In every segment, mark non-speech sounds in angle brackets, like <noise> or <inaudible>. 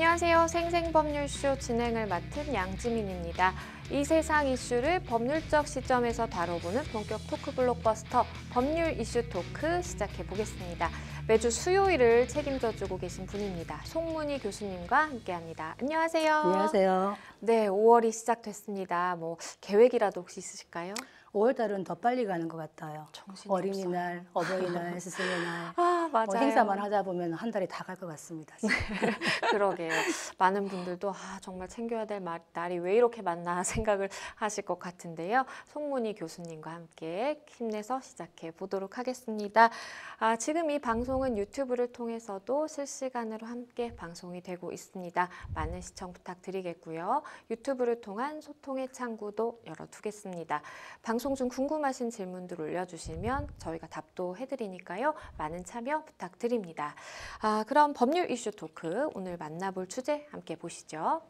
안녕하세요. 생생법률쇼 진행을 맡은 양지민입니다. 이 세상 이슈를 법률적 시점에서 다뤄보는 본격 토크 블록버스터 법률 이슈 토크 시작해 보겠습니다. 매주 수요일을 책임져주고 계신 분입니다. 송문희 교수님과 함께합니다. 안녕하세요. 안녕하세요. 네, 5월이 시작됐습니다. 뭐 계획이라도 혹시 있으실까요? 5월달은 더 빨리 가는 것 같아요. 어린이날, 없어요. 어버이날, <laughs> 스승의 날. 아, 맞아요. 뭐 행사만 하자 보면 한 달이 다 갈 것 같습니다. <laughs> 그러게요. 많은 분들도 아, 정말 챙겨야 될 날이 왜 이렇게 많나 <laughs> 생각을 하실 것 같은데요. 송문희 교수님과 함께 힘내서 시작해 보도록 하겠습니다. 아, 지금 이 방송은 유튜브를 통해서도 실시간으로 함께 방송이 되고 있습니다. 많은 시청 부탁드리겠고요. 유튜브를 통한 소통의 창구도 열어두겠습니다. 방송 중 궁금하신 질문들 올려주시면 저희가 답도 해드리니까요. 많은 참여 신청 부탁드립니다. 아, 그럼 법률 이슈 토크 오늘 만나볼 주제 함께 보시죠.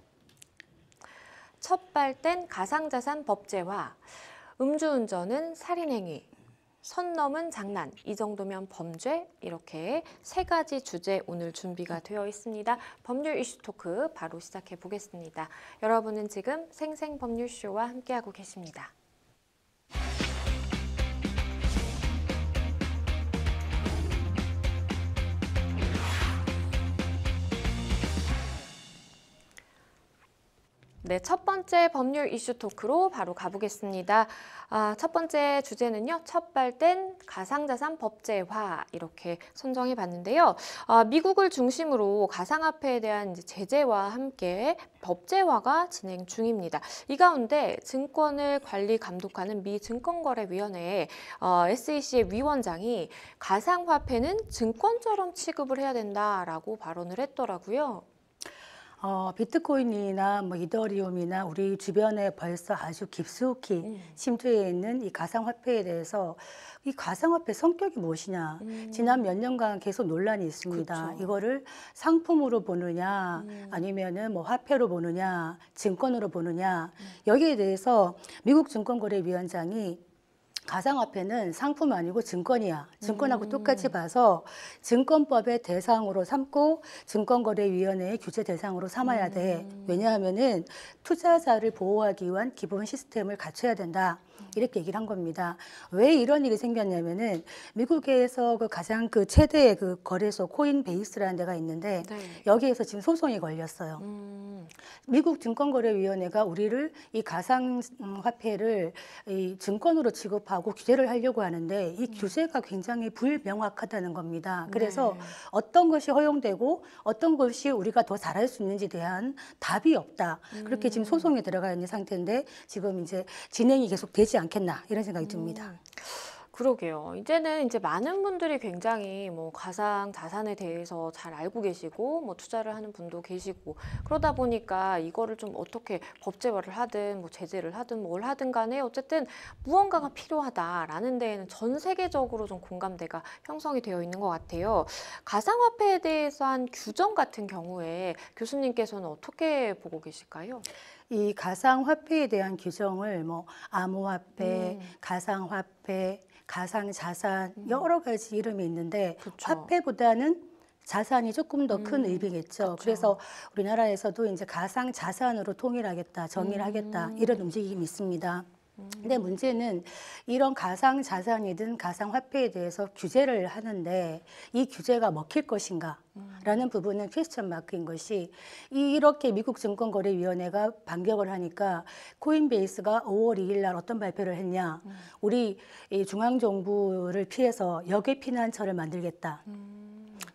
첫 발된 가상자산 법제화, 음주운전은 살인행위, 선 넘은 장난, 이 정도면 범죄 이렇게 세 가지 주제 오늘 준비가 되어 있습니다. 법률 이슈 토크 바로 시작해 보겠습니다. 여러분은 지금 생생 법률쇼와 함께하고 계십니다. 네, 첫 번째 법률 이슈 토크로 바로 가보겠습니다. 아, 첫 번째 주제는요, 첫발된 가상자산 법제화 이렇게 선정해 봤는데요. 아, 미국을 중심으로 가상화폐에 대한 제재와 함께 법제화가 진행 중입니다. 이 가운데 증권을 관리 감독하는 미 증권거래위원회 어, SEC의 위원장이 가상화폐는 증권처럼 취급을 해야 된다라고 발언을 했더라고요. 어, 비트코인이나 뭐 이더리움이나 우리 주변에 벌써 아주 깊숙이 음. 침투해 있는 이 가상화폐에 대해서 이 가상화폐 성격이 무엇이냐 음. 지난 몇 년간 계속 논란이 있습니다. 그쵸. 이거를 상품으로 보느냐 음. 아니면은 뭐 화폐로 보느냐 증권으로 보느냐 음. 여기에 대해서 미국 증권거래위원장이 가상화폐는 상품 아니고 증권이야. 증권하고 음. 똑같이 봐서 증권법의 대상으로 삼고 증권거래위원회의 규제 대상으로 삼아야 돼. 음. 왜냐하면은 투자자를 보호하기 위한 기본 시스템을 갖춰야 된다. 이렇게 얘기를 한 겁니다. 왜 이런 일이 생겼냐면은 미국에서 그 가장 그 최대의 그 거래소 코인베이스라는 데가 있는데 네. 여기에서 지금 소송이 걸렸어요. 음. 미국 증권거래위원회가 우리를 이 가상화폐를 이 증권으로 취급하고 규제를 하려고 하는데 이 음. 규제가 굉장히 불명확하다는 겁니다. 그래서 네. 어떤 것이 허용되고 어떤 것이 우리가 더 잘할 수 있는지 대한 답이 없다. 음. 그렇게 지금 음. 소송에 들어가 있는 상태인데 지금 이제 진행이 계속 되지 그지 않겠나 이런 생각이 듭니다. 음. 그러게요. 이제는 이제 많은 분들이 굉장히 뭐 가상 자산에 대해서 잘 알고 계시고 뭐 투자를 하는 분도 계시고 그러다 보니까 이거를 좀 어떻게 법제화를 하든 뭐 제재를 하든 뭘 하든 간에 어쨌든 무언가가 필요하다라는 데에는 전 세계적으로 좀 공감대가 형성이 되어 있는 것 같아요. 가상화폐에 대해서 한 규정 같은 경우에 교수님께서는 어떻게 보고 계실까요? 이 가상화폐에 대한 규정을 뭐 암호화폐, 음. 가상화폐, 가상 자산 음. 여러 가지 이름이 있는데 그쵸. 화폐보다는 자산이 조금 더큰 음, 의미겠죠. 그쵸. 그래서 우리나라에서도 이제 가상 자산으로 통일하겠다, 정의를 하겠다 음. 이런 움직임이 있습니다. 근데 문제는 이런 가상 자산이든 가상 화폐에 대해서 규제를 하는데 이 규제가 먹힐 것인가라는 음. 부분은 퀘스천 마크인 것이 이렇게 미국 증권거래위원회가 반격을 하니까 코인베이스가 5월 2일 날 어떤 발표를 했냐. 음. 우리 중앙정부를 피해서 역외 피난처를 만들겠다. 음.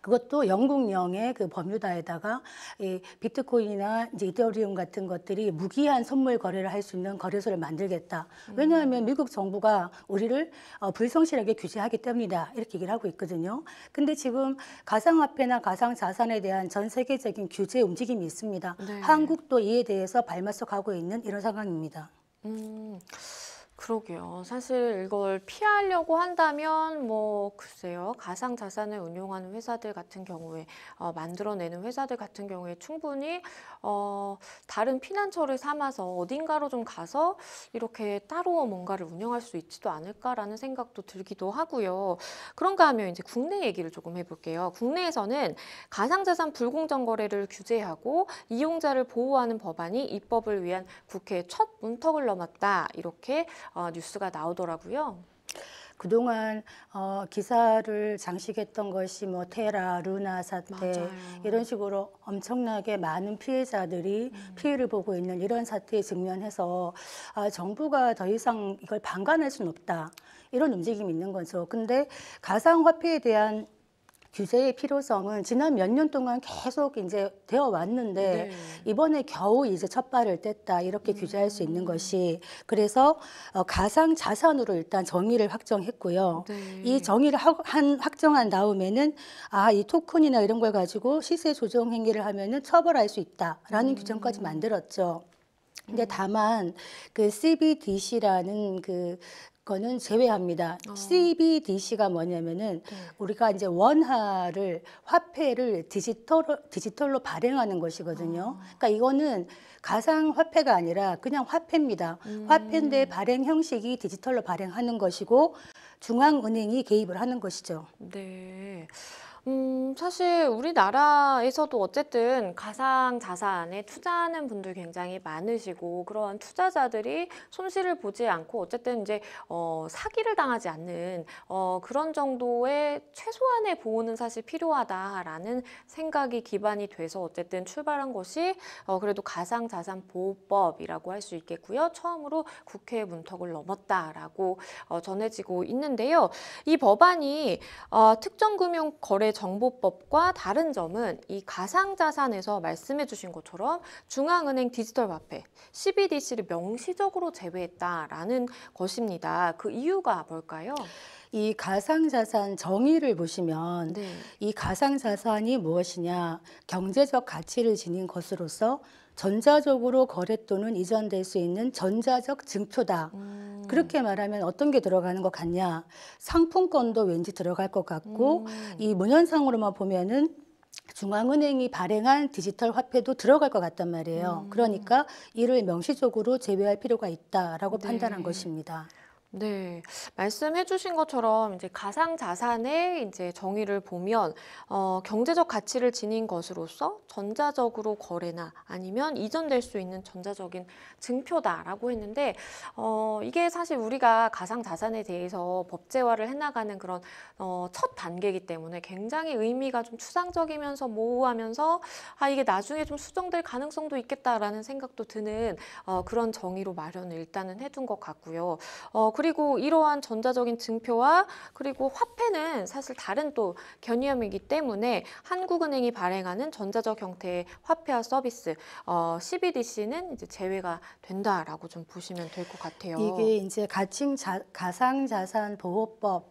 그것도 영국령의 그 법률화에다가 이 비트코인이나 이제 이더리움 같은 것들이 무기한 선물 거래를 할 수 있는 거래소를 만들겠다. 왜냐하면 미국 정부가 우리를 어, 불성실하게 규제하기 때문이다. 이렇게 얘기를 하고 있거든요. 근데 지금 가상화폐나 가상자산에 대한 전 세계적인 규제 움직임이 있습니다. 네. 한국도 이에 대해서 발맞춰가고 있는 이런 상황입니다. 음. 그러게요. 사실 이걸 피하려고 한다면 뭐 글쎄요. 가상 자산을 운용하는 회사들 같은 경우에 어, 만들어내는 회사들 같은 경우에 충분히 어, 다른 피난처를 삼아서 어딘가로 좀 가서 이렇게 따로 뭔가를 운영할 수 있지도 않을까라는 생각도 들기도 하고요. 그런가 하면 이제 국내 얘기를 조금 해볼게요. 국내에서는 가상 자산 불공정 거래를 규제하고 이용자를 보호하는 법안이 입법을 위한 국회 첫 문턱을 넘었다 이렇게. 어, 뉴스가 나오더라고요. 그동안 어, 기사를 장식했던 것이 뭐 테라, 루나 사태 맞아요. 이런 식으로 엄청나게 많은 피해자들이 음. 피해를 보고 있는 이런 사태에 직면해서 아, 정부가 더 이상 이걸 방관할 수는 없다. 이런 움직임이 있는 거죠. 근데 가상화폐에 대한 규제의 필요성은 지난 몇 년 동안 계속 이제 되어 왔는데 네. 이번에 겨우 이제 첫 발을 뗐다 이렇게 음. 규제할 수 있는 것이 그래서 어, 가상 자산으로 일단 정의를 확정했고요. 네. 이 정의를 하, 한 확정한 다음에는 아 이 토큰이나 이런 걸 가지고 시세 조정 행위를 하면은 처벌할 수 있다라는 음. 규정까지 만들었죠. 근데 음. 다만 그 CBDC라는 그 거는 제외합니다. 어. CBDC가 뭐냐면은 네. 우리가 이제 원화를 화폐를 디지털 디지털로 발행하는 것이거든요. 어. 그러니까 이거는 가상 화폐가 아니라 그냥 화폐입니다. 음. 화폐인데 발행 형식이 디지털로 발행하는 것이고 중앙은행이 개입을 하는 것이죠. 네. 음, 사실 우리나라에서도 어쨌든 가상 자산에 투자하는 분들 굉장히 많으시고 그러한 투자자들이 손실을 보지 않고 어쨌든 이제 어, 사기를 당하지 않는 어, 그런 정도의 최소한의 보호는 사실 필요하다라는 생각이 기반이 돼서 어쨌든 출발한 것이 어, 그래도 가상 자산 보호법이라고 할 수 있겠고요. 처음으로 국회 문턱을 넘었다라고 어, 전해지고 있는데요. 이 법안이 어, 특정 금융 거래 정보법과 다른 점은 이 가상자산에서 말씀해 주신 것처럼 중앙은행 디지털 화폐 CBDC를 명시적으로 제외했다라는 것입니다. 그 이유가 뭘까요? 이 가상자산 정의를 보시면 네. 이 가상자산이 무엇이냐 경제적 가치를 지닌 것으로서 전자적으로 거래 또는 이전될 수 있는 전자적 증표다. 음. 그렇게 말하면 어떤 게 들어가는 것 같냐. 상품권도 왠지 들어갈 것 같고 음. 이문현상으로만 보면은 중앙은행이 발행한 디지털 화폐도 들어갈 것 같단 말이에요. 음. 그러니까 이를 명시적으로 제외할 필요가 있다라고 네. 판단한 것입니다. 네, 말씀해주신 것처럼 이제 가상 자산의 이제 정의를 보면 어, 경제적 가치를 지닌 것으로서 전자적으로 거래나 아니면 이전될 수 있는 전자적인 증표다라고 했는데 어, 이게 사실 우리가 가상 자산에 대해서 법제화를 해나가는 그런 어, 첫 단계이기 때문에 굉장히 의미가 좀 추상적이면서 모호하면서 아 이게 나중에 좀 수정될 가능성도 있겠다라는 생각도 드는 어, 그런 정의로 마련을 일단은 해둔 것 같고요. 어, 그리고 이러한 전자적인 증표와 그리고 화폐는 사실 다른 또 개념이기 때문에 한국은행이 발행하는 전자적 형태의 화폐와 서비스 어, CBDC는 이제 제외가 된다라고 좀 보시면 될 것 같아요. 이게 이제 가칭 자, 가상자산 보호법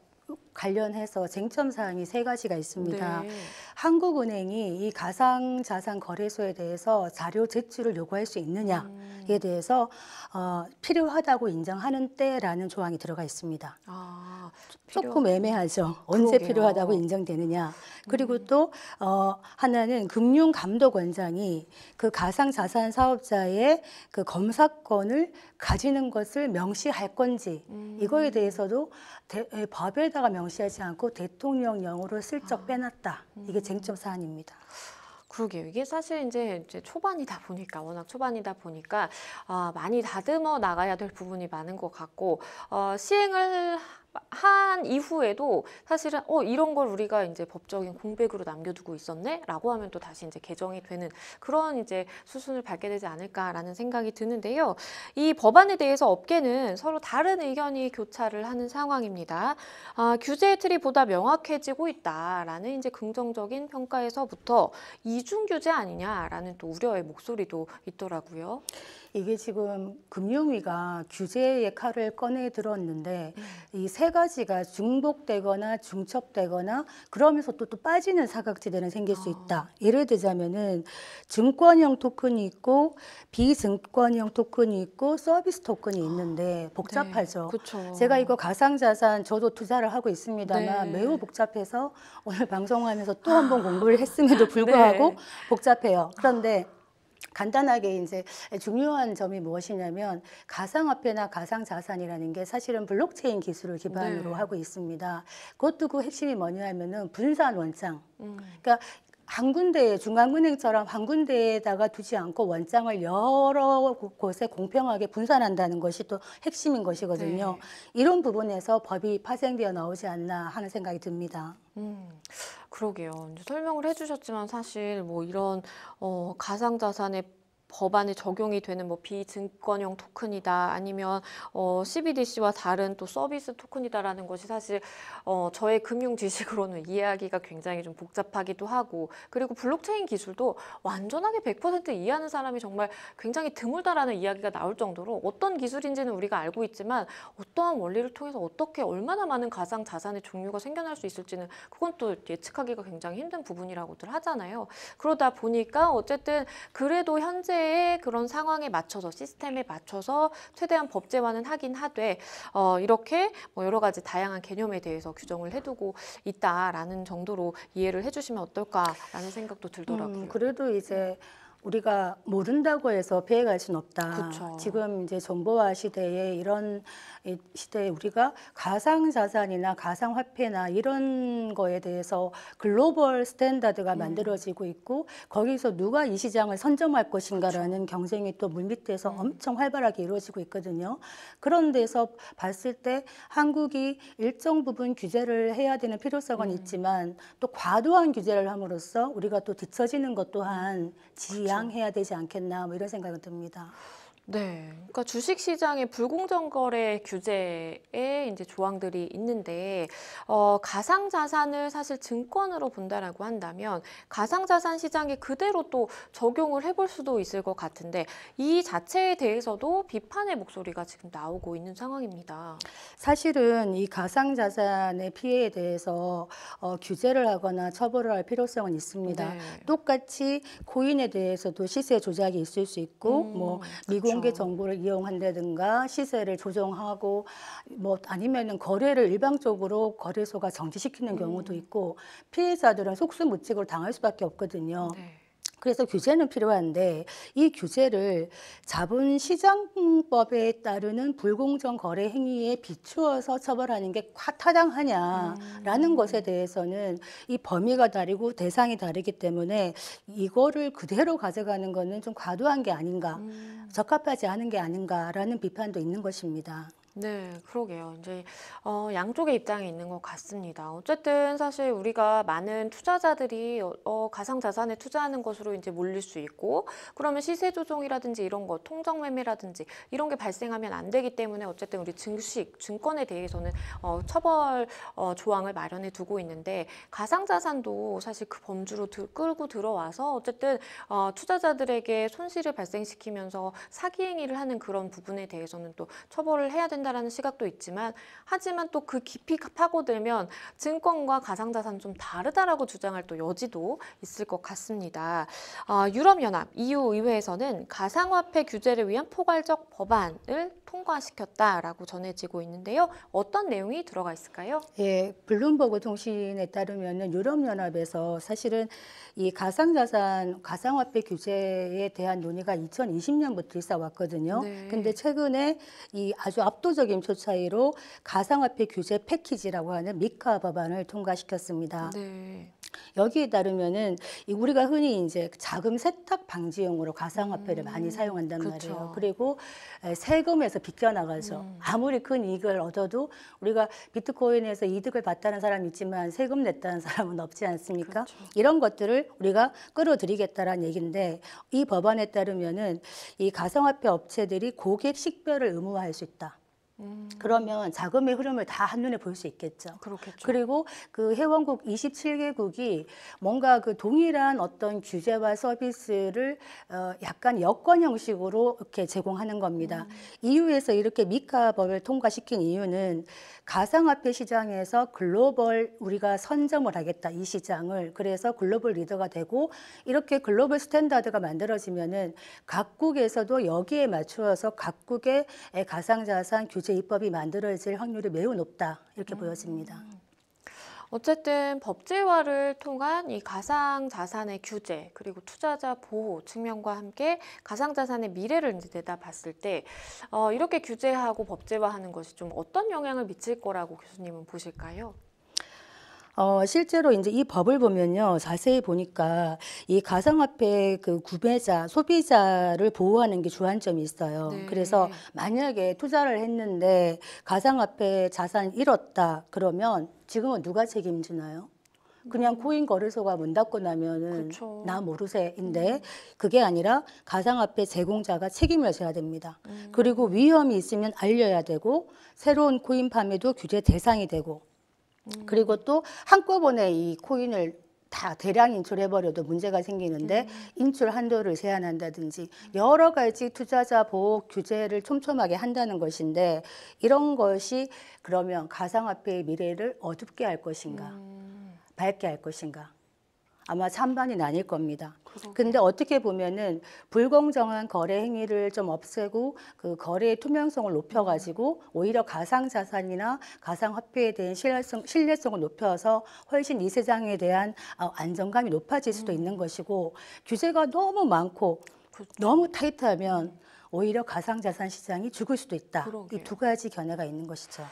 관련해서 쟁점 사항이 세 가지가 있습니다. 네. 한국은행이 이 가상자산 거래소에 대해서 자료 제출을 요구할 수 있느냐에 음. 대해서 어, 필요하다고 인정하는 때라는 조항이 들어가 있습니다. 아, 조금 애매하죠. 언제 그러게요. 필요하다고 인정되느냐. 그리고 음. 또 어, 하나는 금융감독원장이 그 가상자산 사업자의 그 검사권을 가지는 것을 명시할 건지 음. 이거에 대해서도 대, 법에다가 명 명시하지 않고 대통령령으로 슬쩍 아. 빼놨다. 이게 음. 쟁점 사안입니다. 그러게요. 이게 사실 이제, 이제 초반이다 보니까 워낙 초반이다 보니까 어, 많이 다듬어 나가야 될 부분이 많은 것 같고 어, 시행을 한 이후에도 사실은 어 이런 걸 우리가 이제 법적인 공백으로 남겨두고 있었네라고 하면 또 다시 이제 개정이 되는 그런 이제 수순을 밟게 되지 않을까라는 생각이 드는데요. 이 법안에 대해서 업계는 서로 다른 의견이 교차를 하는 상황입니다. 아, 규제 틀이 보다 명확해지고 있다라는 이제 긍정적인 평가에서부터 이중 규제 아니냐라는 또 우려의 목소리도 있더라고요. 이게 지금 금융위가 규제의 칼을 꺼내 들었는데 네. 이세 가지가 중복되거나 중첩되거나 그러면서 또, 또 빠지는 사각지대는 생길 수 아. 있다. 예를 들자면은 증권형 토큰이 있고 비증권형 토큰이 있고 서비스 토큰이 있는데 아, 복잡하죠. 네, 제가 이거 가상자산 저도 투자를 하고 있습니다만 네. 매우 복잡해서 오늘 방송하면서 또 한 번 공부를 했음에도 <laughs> 네. 불구하고 네. 복잡해요. 그런데 간단하게 이제 중요한 점이 무엇이냐면 가상화폐나 가상자산이라는 게 사실은 블록체인 기술을 기반으로 네. 하고 있습니다. 그것도 그 핵심이 뭐냐 하면은 분산 원장. 음. 그러니까 한 군데에 중앙은행처럼 한 군데에다가 두지 않고 원장을 여러 곳에 공평하게 분산한다는 것이 또 핵심인 것이거든요. 네. 이런 부분에서 법이 파생되어 나오지 않나 하는 생각이 듭니다. 음, 그러게요. 이제 설명을 해주셨지만 사실 뭐 이런 어, 가상자산의 법안에 적용이 되는 뭐 비증권형 토큰이다 아니면 어, CBDC와 다른 또 서비스 토큰이다라는 것이 사실 어, 저의 금융 지식으로는 <laughs> 이해하기가 굉장히 좀 복잡하기도 하고 그리고 블록체인 기술도 완전하게 100% 이해하는 사람이 정말 굉장히 드물다라는 이야기가 나올 정도로 어떤 기술인지는 우리가 알고 있지만 어떠한 원리를 통해서 어떻게 얼마나 많은 가상 자산의 종류가 생겨날 수 있을지는 그건 또 예측하기가 굉장히 힘든 부분이라고들 하잖아요. 그러다 보니까 어쨌든 그래도 현재 사회의 그런 상황에 맞춰서 시스템에 맞춰서 최대한 법제화는 하긴 하되 어, 이렇게 뭐 여러 가지 다양한 개념에 대해서 규정을 해두고 있다라는 정도로 이해를 해주시면 어떨까라는 생각도 들더라고요. 음, 그래도 이제 우리가 모른다고 해서 피해갈 수는 없다. 그쵸. 지금 이제 정보화 시대에 이런 이 시대에 우리가 가상 자산이나 가상 화폐나 이런 거에 대해서 글로벌 스탠다드가 네. 만들어지고 있고 거기서 누가 이 시장을 선점할 것인가라는 그렇죠. 경쟁이 또 물밑에서 네. 엄청 활발하게 이루어지고 있거든요. 그런 데서 봤을 때 한국이 일정 부분 규제를 해야 되는 필요성은 네. 있지만 또 과도한 규제를 함으로써 우리가 또 뒤처지는 것 또한 그렇죠. 지양해야 되지 않겠나 뭐 이런 생각이 듭니다. 네. 그러니까 주식 시장의 불공정 거래 규제에 이제 조항들이 있는데 어, 가상 자산을 사실 증권으로 본다라고 한다면 가상 자산 시장에 그대로 또 적용을 해볼 수도 있을 것 같은데 이 자체에 대해서도 비판의 목소리가 지금 나오고 있는 상황입니다. 사실은 이 가상 자산의 피해에 대해서 어, 규제를 하거나 처벌을 할 필요성은 있습니다. 네. 똑같이 코인에 대해서도 시세 조작이 있을 수 있고 음, 뭐 미국 비공개 그렇죠. 정보를 이용한다든가 시세를 조정하고 뭐 아니면은 거래를 일방적으로 거래소가 정지시키는 경우도 음. 있고 피해자들은 속수무책으로 당할 수밖에 없거든요. 네. 그래서 규제는 필요한데 이 규제를 자본시장법에 따르는 불공정 거래 행위에 비추어서 처벌하는 게과 타당하냐라는 음. 것에 대해서는 이 범위가 다르고 대상이 다르기 때문에 이거를 그대로 가져가는 거는 좀 과도한 게 아닌가, 음. 적합하지 않은 게 아닌가라는 비판도 있는 것입니다. 네, 그러게요. 이제 어, 양쪽의 입장이 있는 것 같습니다. 어쨌든 사실 우리가 많은 투자자들이 어, 어 가상 자산에 투자하는 것으로 이제 몰릴 수 있고, 그러면 시세 조정이라든지 이런 거, 통정 매매라든지 이런 게 발생하면 안 되기 때문에 어쨌든 우리 증식, 증권에 대해서는 어, 처벌 어, 조항을 마련해 두고 있는데 가상 자산도 사실 그 범주로 들, 끌고 들어와서 어쨌든 어, 투자자들에게 손실을 발생시키면서 사기 행위를 하는 그런 부분에 대해서는 또 처벌을 해야 된다. 한다라는 시각도 있지만 하지만 또 그 깊이 파고들면 증권과 가상자산 좀 다르다라고 주장할 또 여지도 있을 것 같습니다. 어, 유럽연합 EU 의회에서는 가상화폐 규제를 위한 포괄적 법안을 통과시켰다라고 전해지고 있는데요. 어떤 내용이 들어가 있을까요? 예, 블룸버그 통신에 따르면 유럽연합에서 사실은 이 가상자산, 가상화폐 규제에 대한 논의가 2020년부터 있어 왔거든요. 네. 근데 최근에 이 아주 압도적 순수적 인초 차이로 가상화폐 규제 패키지라고 하는 미카 법안을 통과시켰습니다. 네. 여기에 따르면은 우리가 흔히 이제 자금 세탁 방지용으로 가상화폐를 음, 많이 사용한단 그렇 말이에요. 그리고 세금에서 비겨나가서 음. 아무리 큰 이익을 얻어도 우리가 비트코인에서 이득을 봤다는 사람 이 있지만 세금 냈다는 사람은 없지 않습니까? 그렇 이런 것들을 우리가 끌어들이겠다라는 얘기인데 이 법안에 따르면은 이 가상화폐 업체들이 고객 식별을 의무화할 수 있다. 음. 그러면 자금의 흐름을 다 한눈에 볼 수 있겠죠. 그렇겠죠. 그리고 그 회원국 27개국이 뭔가 그 동일한 어떤 규제와 서비스를 어 약간 여권 형식으로 이렇게 제공하는 겁니다. 음. EU에서 이렇게 미카법을 통과시킨 이유는 가상화폐 시장에서 글로벌 우리가 선점을 하겠다 이 시장을 그래서 글로벌 리더가 되고 이렇게 글로벌 스탠다드가 만들어지면은 각국에서도 여기에 맞추어서 각국의 가상자산 규제 유제 입법이 만들어질 확률이 매우 높다 이렇게 음. 보여집니다. 어쨌든 법제화를 통한 이 가상 자산의 규제 그리고 투자자 보호 측면과 함께 가상 자산의 미래를 이제 내다봤을 때 어, 이렇게 규제하고 법제화하는 것이 좀 어떤 영향을 미칠 거라고 교수님은 보실까요? 어, 실제로 이제 이 법을 보면요. 자세히 보니까 이 가상화폐 그 구매자, 소비자를 보호하는 게 주안점이 있어요. 네. 그래서 만약에 투자를 했는데 가상화폐 자산 잃었다 그러면 지금은 누가 책임지나요? 그냥 음. 코인 거래소가 문 닫고 나면은 그쵸. 나 모르세인데 음. 그게 아니라 가상화폐 제공자가 책임을 져야 됩니다. 음. 그리고 위험이 있으면 알려야 되고 새로운 코인 판매도 규제 대상이 되고 음. 그리고 또 한꺼번에 이 코인을 다 대량 인출해버려도 문제가 생기는데 음. 인출 한도를 제한한다든지 여러 가지 투자자 보호 규제를 촘촘하게 한다는 것인데 이런 것이 그러면 가상화폐의 미래를 어둡게 할 것인가 음. 밝게 할 것인가 아마 찬반이 나뉠 겁니다. 그래 근데 어떻게 보면은 불공정한 거래 행위를 좀 없애고 그 거래의 투명성을 높여가지고 오히려 가상 자산이나 가상 화폐에 대한 신뢰성, 신뢰성을 높여서 훨씬 이 세상에 대한 아, 안정감이 높아질 수도 음. 있는 것이고 규제가 너무 많고 그렇죠. 너무 타이트하면 오히려 가상자산 시장이 죽을 수도 있다. 이 두 가지 견해가 있는 것이죠.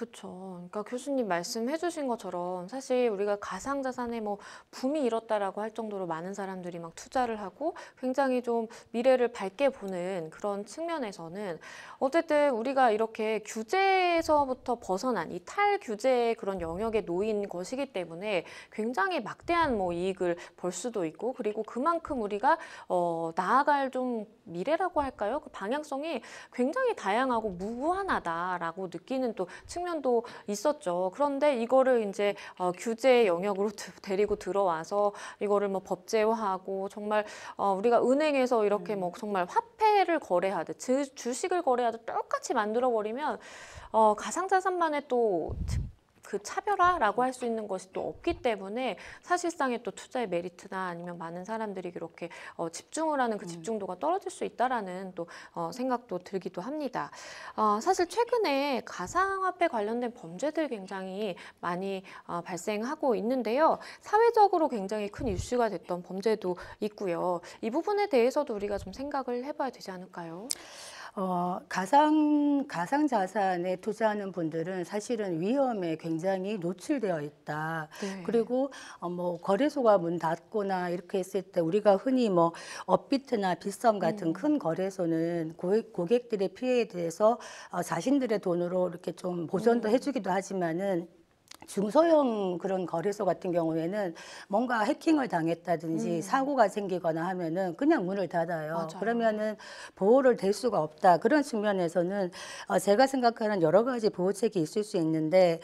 그렇죠. 그러니까 교수님 말씀해 주신 것처럼 사실 우리가 가상 자산에 뭐 붐이 일었다라고 할 정도로 많은 사람들이 막 투자를 하고 굉장히 좀 미래를 밝게 보는 그런 측면에서는 어쨌든 우리가 이렇게 규제에서부터 벗어난 이 탈규제의 그런 영역에 놓인 것이기 때문에 굉장히 막대한 뭐 이익을 벌 수도 있고 그리고 그만큼 우리가 어 나아갈 좀 미래라고 할까요? 그 방향성이 굉장히 다양하고 무한하다라고 느끼는 또 측면 2 0도 있었죠. 그런데 이거를 이제 어, 규제 영역으로 데리고 들어와서 이거를 뭐 법제화하고 정말 어, 우리가 은행에서 이렇게 뭐 음. 정말 화폐를 거래하듯 즉 주식을 거래하듯 똑같이 만들어 버리면 어, 가상자산만의 또그 차별화라고 할 수 있는 것이 또 없기 때문에 사실상의 또 투자의 메리트나 아니면 많은 사람들이 그렇게 어, 집중을 하는 그 음. 집중도가 떨어질 수 있다라는 또 어, 생각도 들기도 합니다. 어, 사실 최근에 가상화폐 관련된 범죄들 굉장히 많이 어, 발생하고 있는데요. 사회적으로 굉장히 큰 이슈가 됐던 범죄도 있고요. 이 부분에 대해서도 우리가 좀 생각을 해봐야 되지 않을까요? 어, 가상, 가상 자산에 투자하는 분들은 사실은 위험에 굉장히 노출되어 있다. 네. 그리고 어, 뭐 거래소가 문 닫거나 이렇게 했을 때 우리가 흔히 뭐 업비트나 빗썸 같은 음. 큰 거래소는 고객, 고객들의 피해에 대해서 어, 자신들의 돈으로 이렇게 좀 보전도 음. 해주기도 하지만은 중소형 그런 거래소 같은 경우에는 뭔가 해킹을 당했다든지 음. 사고가 생기거나 하면은 그냥 문을 닫아요. 맞아요. 그러면은 보호를 될 수가 없다. 그런 측면에서는 어, 제가 생각하는 여러 가지 보호책이 있을 수 있는데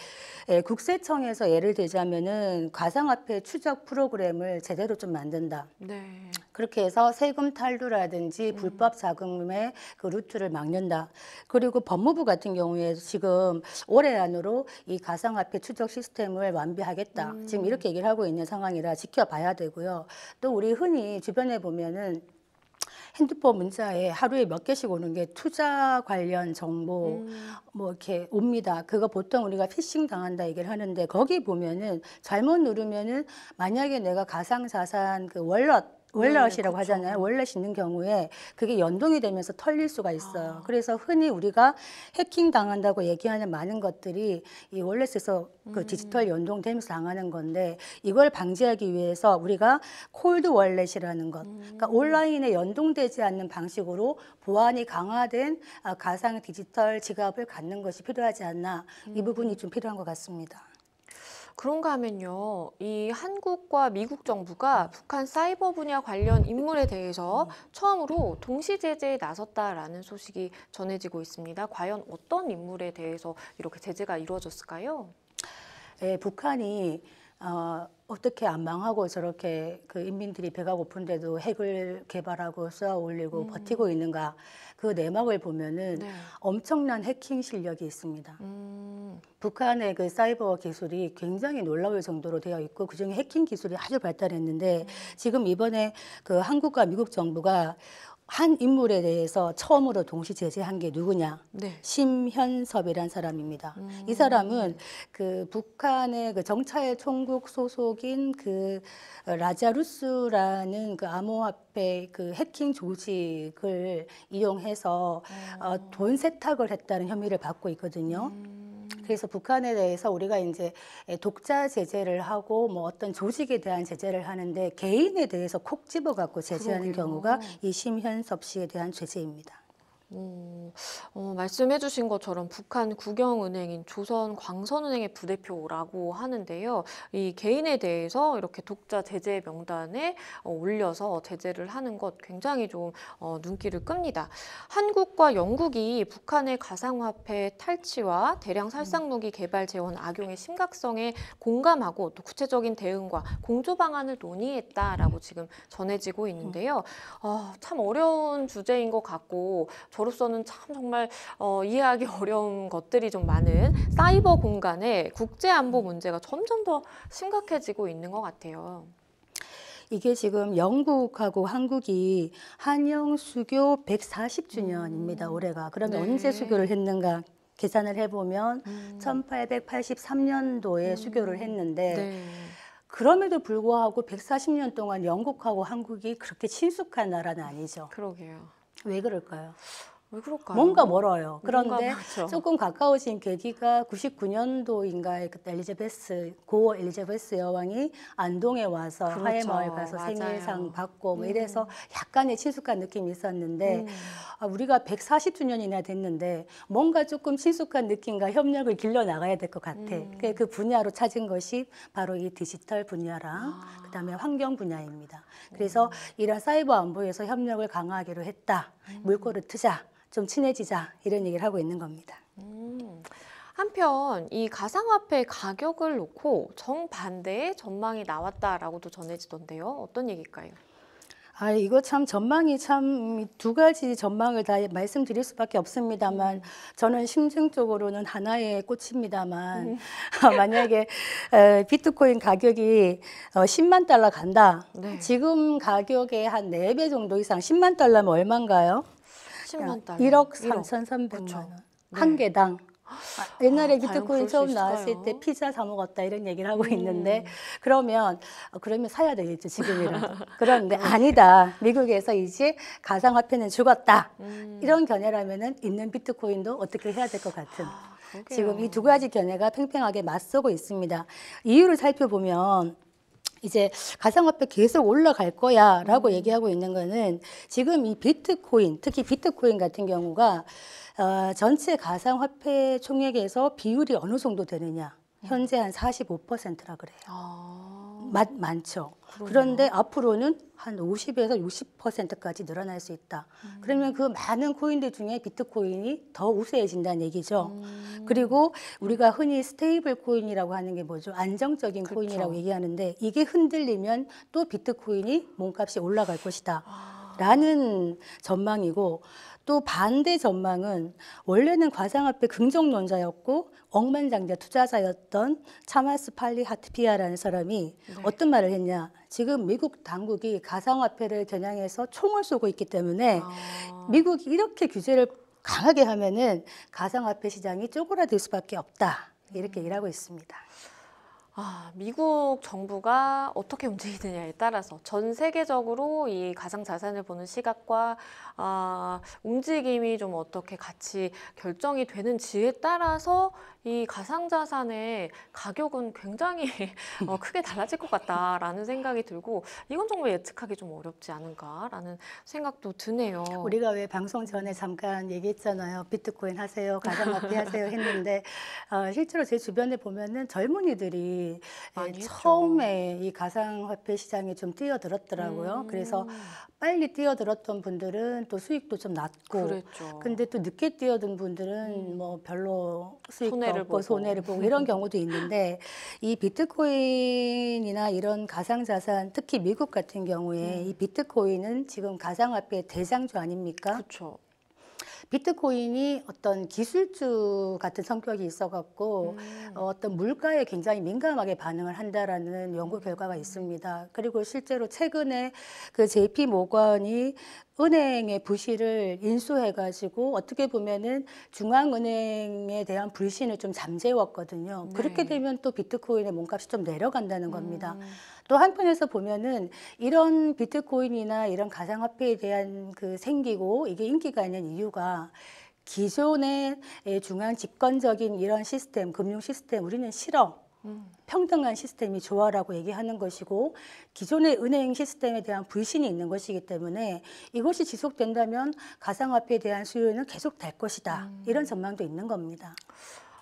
예, 국세청에서 예를 들자면은 가상화폐 추적 프로그램을 제대로 좀 만든다. 네. 그렇게 해서 세금 탈루라든지 음. 불법 자금의 그 루트를 막는다. 그리고 법무부 같은 경우에 지금 올해 안으로 이 가상화폐 추적 시스템을 완비하겠다. 음. 지금 이렇게 얘기를 하고 있는 상황이라 지켜봐야 되고요. 또 우리 흔히 주변에 보면은 핸드폰 문자에 하루에 몇 개씩 오는 게 투자 관련 정보 음. 뭐 이렇게 옵니다. 그거 보통 우리가 피싱 당한다 얘기를 하는데 거기 보면은 잘못 누르면은 만약에 내가 가상 자산 그 월럿 월렛이라고 하잖아요. 월렛이 있는 경우에 그게 연동이 되면서 털릴 수가 있어요. 아. 그래서 흔히 우리가 해킹 당한다고 얘기하는 많은 것들이 이 월렛에서 그 음. 디지털 연동되면서 당하는 건데 이걸 방지하기 위해서 우리가 콜드 월렛이라는 것, 그러니까 음. 온라인에 연동되지 않는 방식으로 보안이 강화된 아, 가상 디지털 지갑을 갖는 것이 필요하지 않나 이 음. 부분이 좀 필요한 것 같습니다. 그런가 하면요. 이 한국과 미국 정부가 음. 북한 사이버 분야 관련 인물에 대해서 음. 처음으로 동시 제재에 나섰다라는 소식이 전해지고 있습니다. 과연 어떤 인물에 대해서 이렇게 제재가 이루어졌을까요? 예, 북한이 어, 어떻게 안 망하고 저렇게 그 인민들이 배가 고픈데도 핵을 개발하고 쏘아 올리고 음. 버티고 있는가 그 내막을 보면은 네. 엄청난 해킹 실력이 있습니다. 음. 북한의 그 사이버 기술이 굉장히 놀라울 정도로 되어 있고 그중에 해킹 기술이 아주 발달했는데 음. 지금 이번에 그 한국과 미국 정부가 한 인물에 대해서 처음으로 동시 제재한 게 누구냐? 네. 심현섭이란 사람입니다. 음. 이 사람은 그 북한의 그 정차의 총국 소속인 그 라자루스라는 그 암호화폐 그 해킹 조직을 이용해서 음. 어, 돈 세탁을 했다는 혐의를 받고 있거든요. 음. 그래서 북한에 대해서 우리가 이제 독자 제재를 하고 뭐 어떤 조직에 대한 제재를 하는데 개인에 대해서 콕 집어 갖고 제재하는 그러게요. 경우가 이 심현섭 씨에 대한 제재입니다. 어, 말씀해주신 것처럼 북한 국영은행인 조선광선은행의 부대표라고 하는데요. 이 개인에 대해서 이렇게 독자 제재 명단에 어, 올려서 제재를 하는 것 굉장히 좀 어, 눈길을 끕니다. 한국과 영국이 북한의 가상화폐 탈취와 대량 살상무기 개발 재원 악용의 심각성에 공감하고 또 구체적인 대응과 공조 방안을 논의했다라고 지금 전해지고 있는데요. 어, 참 어려운 주제인 것 같고. 저로서는 참 정말 어, 이해하기 <laughs> 어려운 것들이 좀 많은 사이버 공간에 국제 안보 음. 문제가 점점 더 심각해지고 있는 것 같아요. 이게 지금 영국하고 한국이 한영 수교 140주년입니다. 음. 올해가. 그러면 네. 언제 수교를 했는가? 계산을 해보면 음. 1883년도에 음. 수교를 했는데 네. 그럼에도 불구하고 140년 동안 영국하고 한국이 그렇게 친숙한 나라는 아니죠. 그러게요. 왜 그럴까요? 왜 그럴까요? 뭔가 멀어요. 그런데 뭔가 음, 네, 그렇죠. 조금 가까워진 계기가 99년도인가에 그때 엘리자베스 고 엘리자베스 여왕이 안동에 와서 그렇죠. 화해마을 가서 맞아요. 생일상 받고 뭐 음. 이래서 약간의 친숙한 느낌이 있었는데 음. 아, 우리가 140주년이나 됐는데 뭔가 조금 친숙한 느낌과 협력을 길러 나가야 될 것 같아. 음. 그, 그 분야로 찾은 것이 바로 이 디지털 분야랑 아. 그다음에 환경 분야입니다. 그래서 이런 사이버 안보에서 협력을 강화하기로 했다. 음. 물꼬를 트자, 좀 친해지자 이런 얘기를 하고 있는 겁니다. 음. 한편 이 가상화폐 가격을 놓고 정반대의 전망이 나왔다라고도 전해지던데요. 어떤 얘기일까요? 아, 이거 참 전망이 참 두 가지 전망을 다 말씀드릴 수밖에 없습니다만 저는 심증적으로는 하나의 꽃입니다만 음. <laughs> 아, 만약에 에, 비트코인 가격이 어, 10만 달러 간다. 네. 지금 가격의 한4배 정도 이상 10만 달러면 얼마인가요? 10만 달러. 1억 3,300만 원. 네. 한 개당. 아, 옛날에 비트코인 아, 처음 나왔을 때 피자 사 먹었다 이런 얘기를 하고 음. 있는데 그러면 어, 그러면 사야 되겠죠 지금이라도 <laughs> 그런데 음. 아니다 미국에서 이제 가상화폐는 죽었다 음. 이런 견해라면은 있는 비트코인도 어떻게 해야 될 것 같은 아, 지금 이 두 가지 견해가 팽팽하게 맞서고 있습니다 이유를 살펴보면 이제 가상화폐 계속 올라갈 거야라고 음. 얘기하고 있는 거는 지금 이 비트코인 특히 비트코인 같은 경우가 어, 전체 가상화폐 총액에서 비율이 어느 정도 되느냐. 음. 현재 한 45%라 그래요. 아... 많, 많죠. 그러네요. 그런데 앞으로는 한 50에서 60%까지 늘어날 수 있다. 음. 그러면 그 많은 코인들 중에 비트코인이 더 우세해진다는 얘기죠. 음. 그리고 우리가 흔히 스테이블 코인이라고 하는 게 뭐죠? 안정적인 그렇 코인이라고 얘기하는데 이게 흔들리면 또 비트코인이 몸값이 올라갈 것이다. 아. 라는 전망이고 또 반대 전망은 원래는 과상화폐 긍정론자였고 억만장자 투자자였던 차마스 팔리 하트피아라는 사람이 네. 어떤 말을 했냐. 지금 미국 당국이 가상화폐를 겨냥해서 총을 쏘고 있기 때문에 아. 미국이 이렇게 규제를 강하게 하면은 가상화폐 시장이 쪼그라들 수밖에 없다. 이렇게 음. 일하고 있습니다. 아, 미국 정부가 어떻게 움직이느냐에 따라서 전 세계적으로 이 가상 자산을 보는 시각과 아, 움직임이 좀 어떻게 같이 결정이 되는지에 따라서 이 가상자산의 가격은 굉장히 <laughs> 어, 크게 달라질 것 같다라는 생각이 들고 이건 정말 예측하기 좀 어렵지 않은가라는 생각도 드네요. 우리가 왜 방송 전에 잠깐 얘기했잖아요. 비트코인 하세요, 가상화폐 하세요 했는데 <laughs> 어, 실제로 제 주변에 보면은 젊은이들이 예, 처음에 이 가상화폐 시장에 좀 뛰어들었더라고요. 음. 그래서 빨리 뛰어들었던 분들은 또 수익도 좀 낮고 그랬죠. 근데 또 늦게 뛰어든 분들은 음. 뭐 별로 수익도 손해를 그 보고. 손해를 보고 이런 경우도 있는데 이 비트코인이나 이런 가상자산 특히 미국 같은 경우에 음. 이 비트코인은 지금 가상화폐 대상주 아닙니까? 그렇죠. 비트코인이 어떤 기술주 같은 성격이 있어갖고 음. 어, 어떤 물가에 굉장히 민감하게 반응을 한다라는 연구 결과가 있습니다. 그리고 실제로 최근에 그 JP 모건이 은행의 부실을 인수해가지고 어떻게 보면은 중앙은행에 대한 불신을 좀 잠재웠거든요. 네. 그렇게 되면 또 비트코인의 몸값이 좀 내려간다는 겁니다. 음. 또 한편에서 보면은 이런 비트코인이나 이런 가상화폐에 대한 그 생기고 이게 인기가 있는 이유가 기존의 중앙 집권적인 이런 시스템, 금융 시스템 우리는 싫어. 음. 평등한 시스템이 좋아라고 얘기하는 것이고 기존의 은행 시스템에 대한 불신이 있는 것이기 때문에 이것이 지속된다면 가상화폐에 대한 수요는 계속 될 것이다. 음. 이런 전망도 있는 겁니다.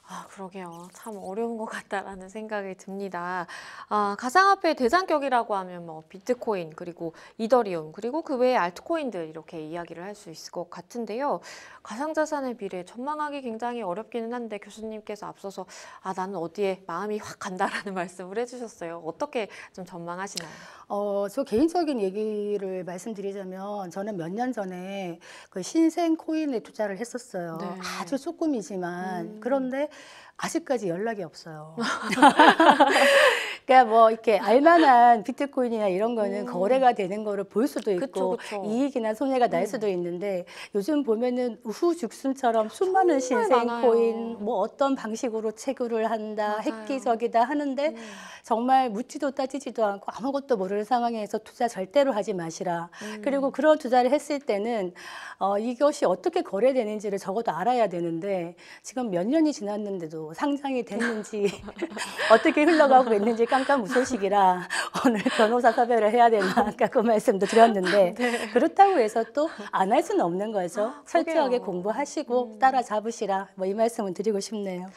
아, 그러게요. 참 어려운 것 같다라는 생각이 듭니다. 아, 가상화폐 대장격이라고 하면 뭐 비트코인, 그리고 이더리움, 그리고 그 외에 알트코인들 이렇게 이야기를 할 수 있을 것 같은데요. 가상자산에 비례 전망하기 굉장히 어렵기는 한데 교수님께서 앞서서 아, 나는 어디에 마음이 확 간다라는 <laughs> 말씀을 해주셨어요. 어떻게 좀 전망하시나요? 어, 저 개인적인 얘기를 말씀드리자면 저는 몇 년 전에 그 신생 코인에 투자를 했었어요. 네. 아주 조금이지만 음. 그런데 아직까지 연락이 없어요. <laughs> <laughs> 그러니까 뭐 이렇게 알만한 <laughs> 비트코인이나 이런 거는 음. 거래가 되는 거를 볼 수도 있고 그쵸, 그쵸. 이익이나 손해가 날 음. 수도 있는데 요즘 보면은 우후죽순처럼 수많은 신생 코인 뭐 어떤 방식으로 채굴을 한다 핵기적이다 하는데 음. 정말 묻지도 따지지도 않고 아무것도 모르는 상황에서 투자 절대로 하지 마시라 음. 그리고 그런 투자를 했을 때는 어, 이것이 어떻게 거래되는지를 적어도 알아야 되는데 지금 몇 년이 지났는데도 상장이 됐는지 <laughs> <laughs> 어떻게 흘러가고 있는지 깜깜 무소식이라 <laughs> 오늘 변호사 섭외를 해야 되나 <laughs> 아까 그 말씀도 드렸는데 <laughs> 네. 그렇다고 해서 또 안 할 수는 없는 거죠. 아, 철저하게 공부하시고 음. 따라잡으시라 뭐 이 말씀을 드리고 싶네요.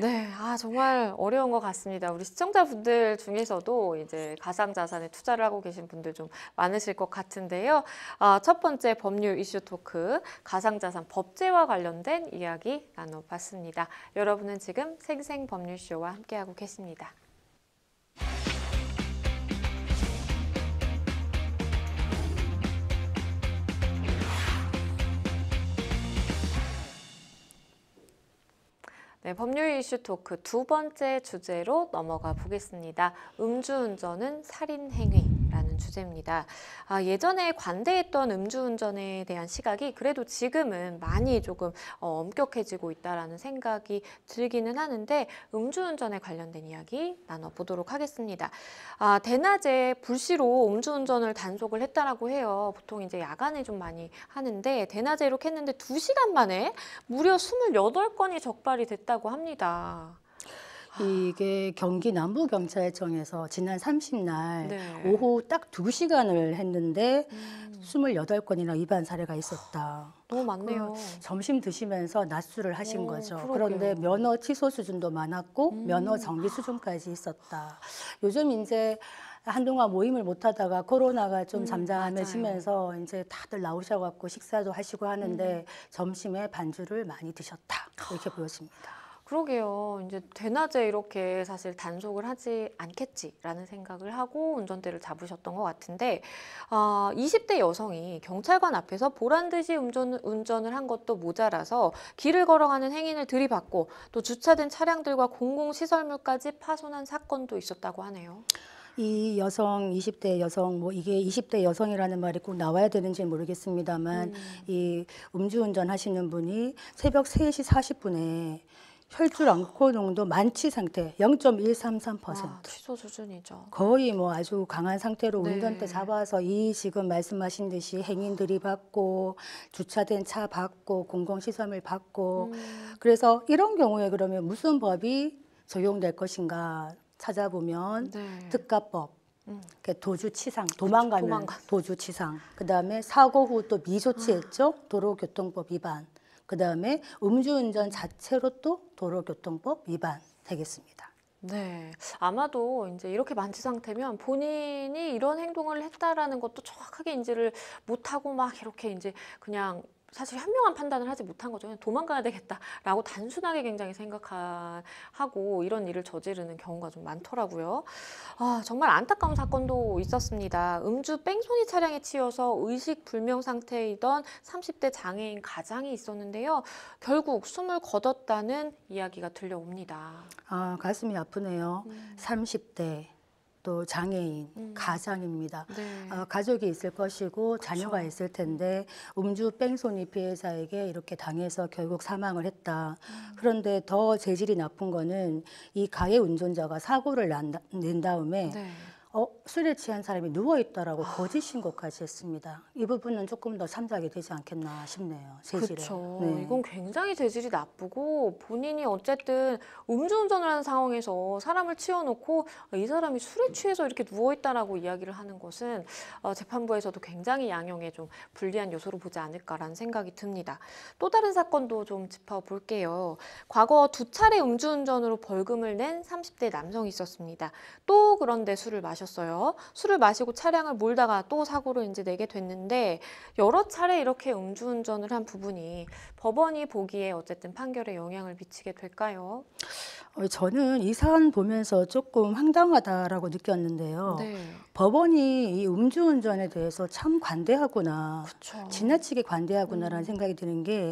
네, 아 정말 어려운 것 같습니다. 우리 시청자분들 중에서도 이제 가상 자산에 투자를 하고 계신 분들 좀 많으실 것 같은데요. 아, 첫 번째 법률 이슈 토크 가상 자산 법제와 관련된 이야기 나눠봤습니다. 여러분은 지금 생생 법률쇼와 함께하고 계십니다. 네, 법률 이슈 토크 두 번째 주제로 넘어가 보겠습니다. 음주운전은 살인행위. 라는 주제입니다. 아, 예전에 관대했던 음주운전에 대한 시각이 그래도 지금은 많이 조금 어, 엄격해지고 있다라는 생각이 들기는 하는데 음주운전에 관련된 이야기 나눠보도록 하겠습니다. 아, 대낮에 불시로 음주운전을 단속을 했다라고 해요. 보통 이제 야간에 좀 많이 하는데 대낮에 이렇게 했는데 두시간 만에 무려 28건이 적발이 됐다고 합니다. 이게 경기 남부경찰청에서 지난 30날 네. 오후 딱 두시간을 했는데 음. 28건이나 위반 사례가 있었다. 너무 많네요. 점심 드시면서 낮술을 하신 오, 거죠. 그러게요. 그런데 면허 취소 수준도 많았고 음. 면허 정지 수준까지 있었다. 요즘 이제 한동안 모임을 못 하다가 코로나가 좀 음, 잠잠해지면서 맞아요. 이제 다들 나오셔갖고 식사도 하시고 하는데 음. 점심에 반주를 많이 드셨다 이렇게 보여집니다. 그러게요. 이제 대낮에 이렇게 사실 단속을 하지 않겠지라는 생각을 하고 운전대를 잡으셨던 것 같은데 어, 아, 20대 여성이 경찰관 앞에서 보란듯이 운전, 운전을 한 것도 모자라서 길을 걸어가는 행인을 들이받고 또 주차된 차량들과 공공시설물까지 파손한 사건도 있었다고 하네요. 이 여성, 20대 여성, 뭐 이게 20대 여성이라는 말이 꼭 나와야 되는지 모르겠습니다만 음. 이 음주운전 하시는 분이 새벽 3시 40분에 혈줄 안고 농도 만취 상태 0.133%. 아, 취소 수준이죠. 거의 뭐 아주 강한 상태로 네. 운전대 잡아서 이 지금 말씀하신 듯이 행인들이 받고 주차된 차 받고 공공시설물 받고 음. 그래서 이런 경우에 그러면 무슨 법이 적용될 것인가 찾아보면 네. 특가법 음. 도주치상, 도망가면 도망간. 도주치상. 그 다음에 사고 후 또 미조치했죠. 도로교통법 위반. 그 다음에 음주운전 자체로 또 도로교통법 위반 되겠습니다. 네, 아마도 이제 이렇게 만취 상태면 본인이 이런 행동을 했다라는 것도 정확하게 인지를 못하고 막 이렇게 이제 그냥 사실 현명한 판단을 하지 못한 거죠. 도망가야 되겠다라고 단순하게 굉장히 생각하고 이런 일을 저지르는 경우가 좀 많더라고요. 아, 정말 안타까운 사건도 있었습니다. 음주 뺑소니 차량에 치여서 의식 불명 상태이던 30대 장애인 가장이 있었는데요. 결국 숨을 거뒀다는 이야기가 들려옵니다. 아, 가슴이 아프네요. 음. 30대 또 장애인, 음. 가장입니다. 네. 어, 가족이 있을 것이고 자녀가 그렇죠. 있을 텐데 음주 뺑소니 피해자에게 이렇게 당해서 결국 사망을 했다. 음. 그런데 더 재질이 나쁜 거는 이 가해 운전자가 사고를 난, 낸 다음에 네. 어, 술에 취한 사람이 누워 있다라고 아. 거짓 신고까지 했습니다. 이 부분은 조금 더 참작이 되지 않겠나 싶네요. 그렇죠. 네. 이건 굉장히 재질이 나쁘고 본인이 어쨌든 음주운전을 하는 상황에서 사람을 치워놓고 이 사람이 술에 취해서 이렇게 누워 있다라고 이야기를 하는 것은 어, 재판부에서도 굉장히 양형에 좀 불리한 요소로 보지 않을까라는 생각이 듭니다. 또 다른 사건도 좀 짚어볼게요. 과거 두 차례 음주운전으로 벌금을 낸 30대 남성이 있었습니다. 또 그런데 술을 마셨어요. 있어요. 술을 마시고 차량을 몰다가 또 사고를 이제 내게 됐는데 여러 차례 이렇게 음주운전을 한 부분이 법원이 보기에 어쨌든 판결에 영향을 미치게 될까요? 어, 저는 이 사안 보면서 조금 황당하다라고 느꼈는데요. 네. 법원이 이 음주운전에 대해서 참 관대하구나, 그쵸. 지나치게 관대하구나라는 음. 생각이 드는 게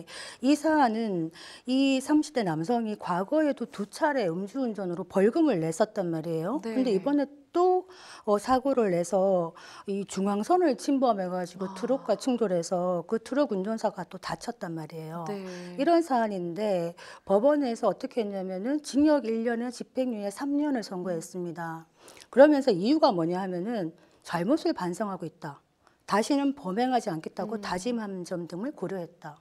이 사안은 이 30대 남성이 과거에도 두 차례 음주운전으로 벌금을 냈었단 말이에요. 네. 근데 이번에 또 어, 사고를 내서 이 중앙선을 침범해가지고 아. 트럭과 충돌해서 그 트럭 운전사가 또 다쳤단 말이에요. 네. 이런 사안인데 법원에서 어떻게 했냐면은 징역 1년에 집행유예 3년을 선고했습니다. 그러면서 이유가 뭐냐 하면은 잘못을 반성하고 있다. 다시는 범행하지 않겠다고 음. 다짐한 점 등을 고려했다.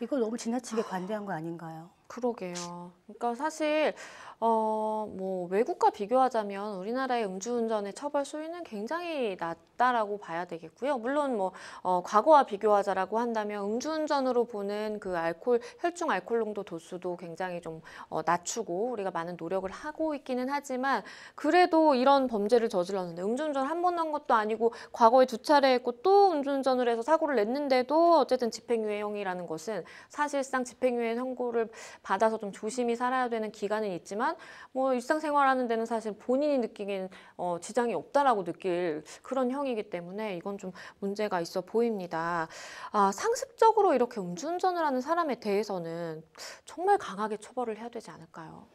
이거 너무 지나치게 관대한 거 아닌가요? 그러게요. 그러니까 사실 어, 뭐 외국과 비교하자면 우리나라의 음주운전의 처벌 수위는 굉장히 낮다라고 봐야 되겠고요. 물론 뭐 어, 과거와 비교하자라고 한다면 음주운전으로 보는 그 알코올 혈중 알코올 농도 도수도 굉장히 좀 어, 낮추고 우리가 많은 노력을 하고 있기는 하지만 그래도 이런 범죄를 저질렀는데 음주운전 한 번 한 것도 아니고 과거에 두 차례 했고 또 음주운전을 해서 사고를 냈는데도 어쨌든 집행유예형이라는 것은 사실상 집행유예 선고를 받아서 좀 조심히 살아야 되는 기간은 있지만 있지만 뭐 일상생활 하는 데는 사실 본인이 느끼기엔 어, 지장이 없다라고 느낄 그런 형이기 때문에 이건 좀 문제가 있어 보입니다. 아, 상습적으로 이렇게 음주운전을 하는 사람에 대해서는 정말 강하게 처벌을 해야 되지 않을까요?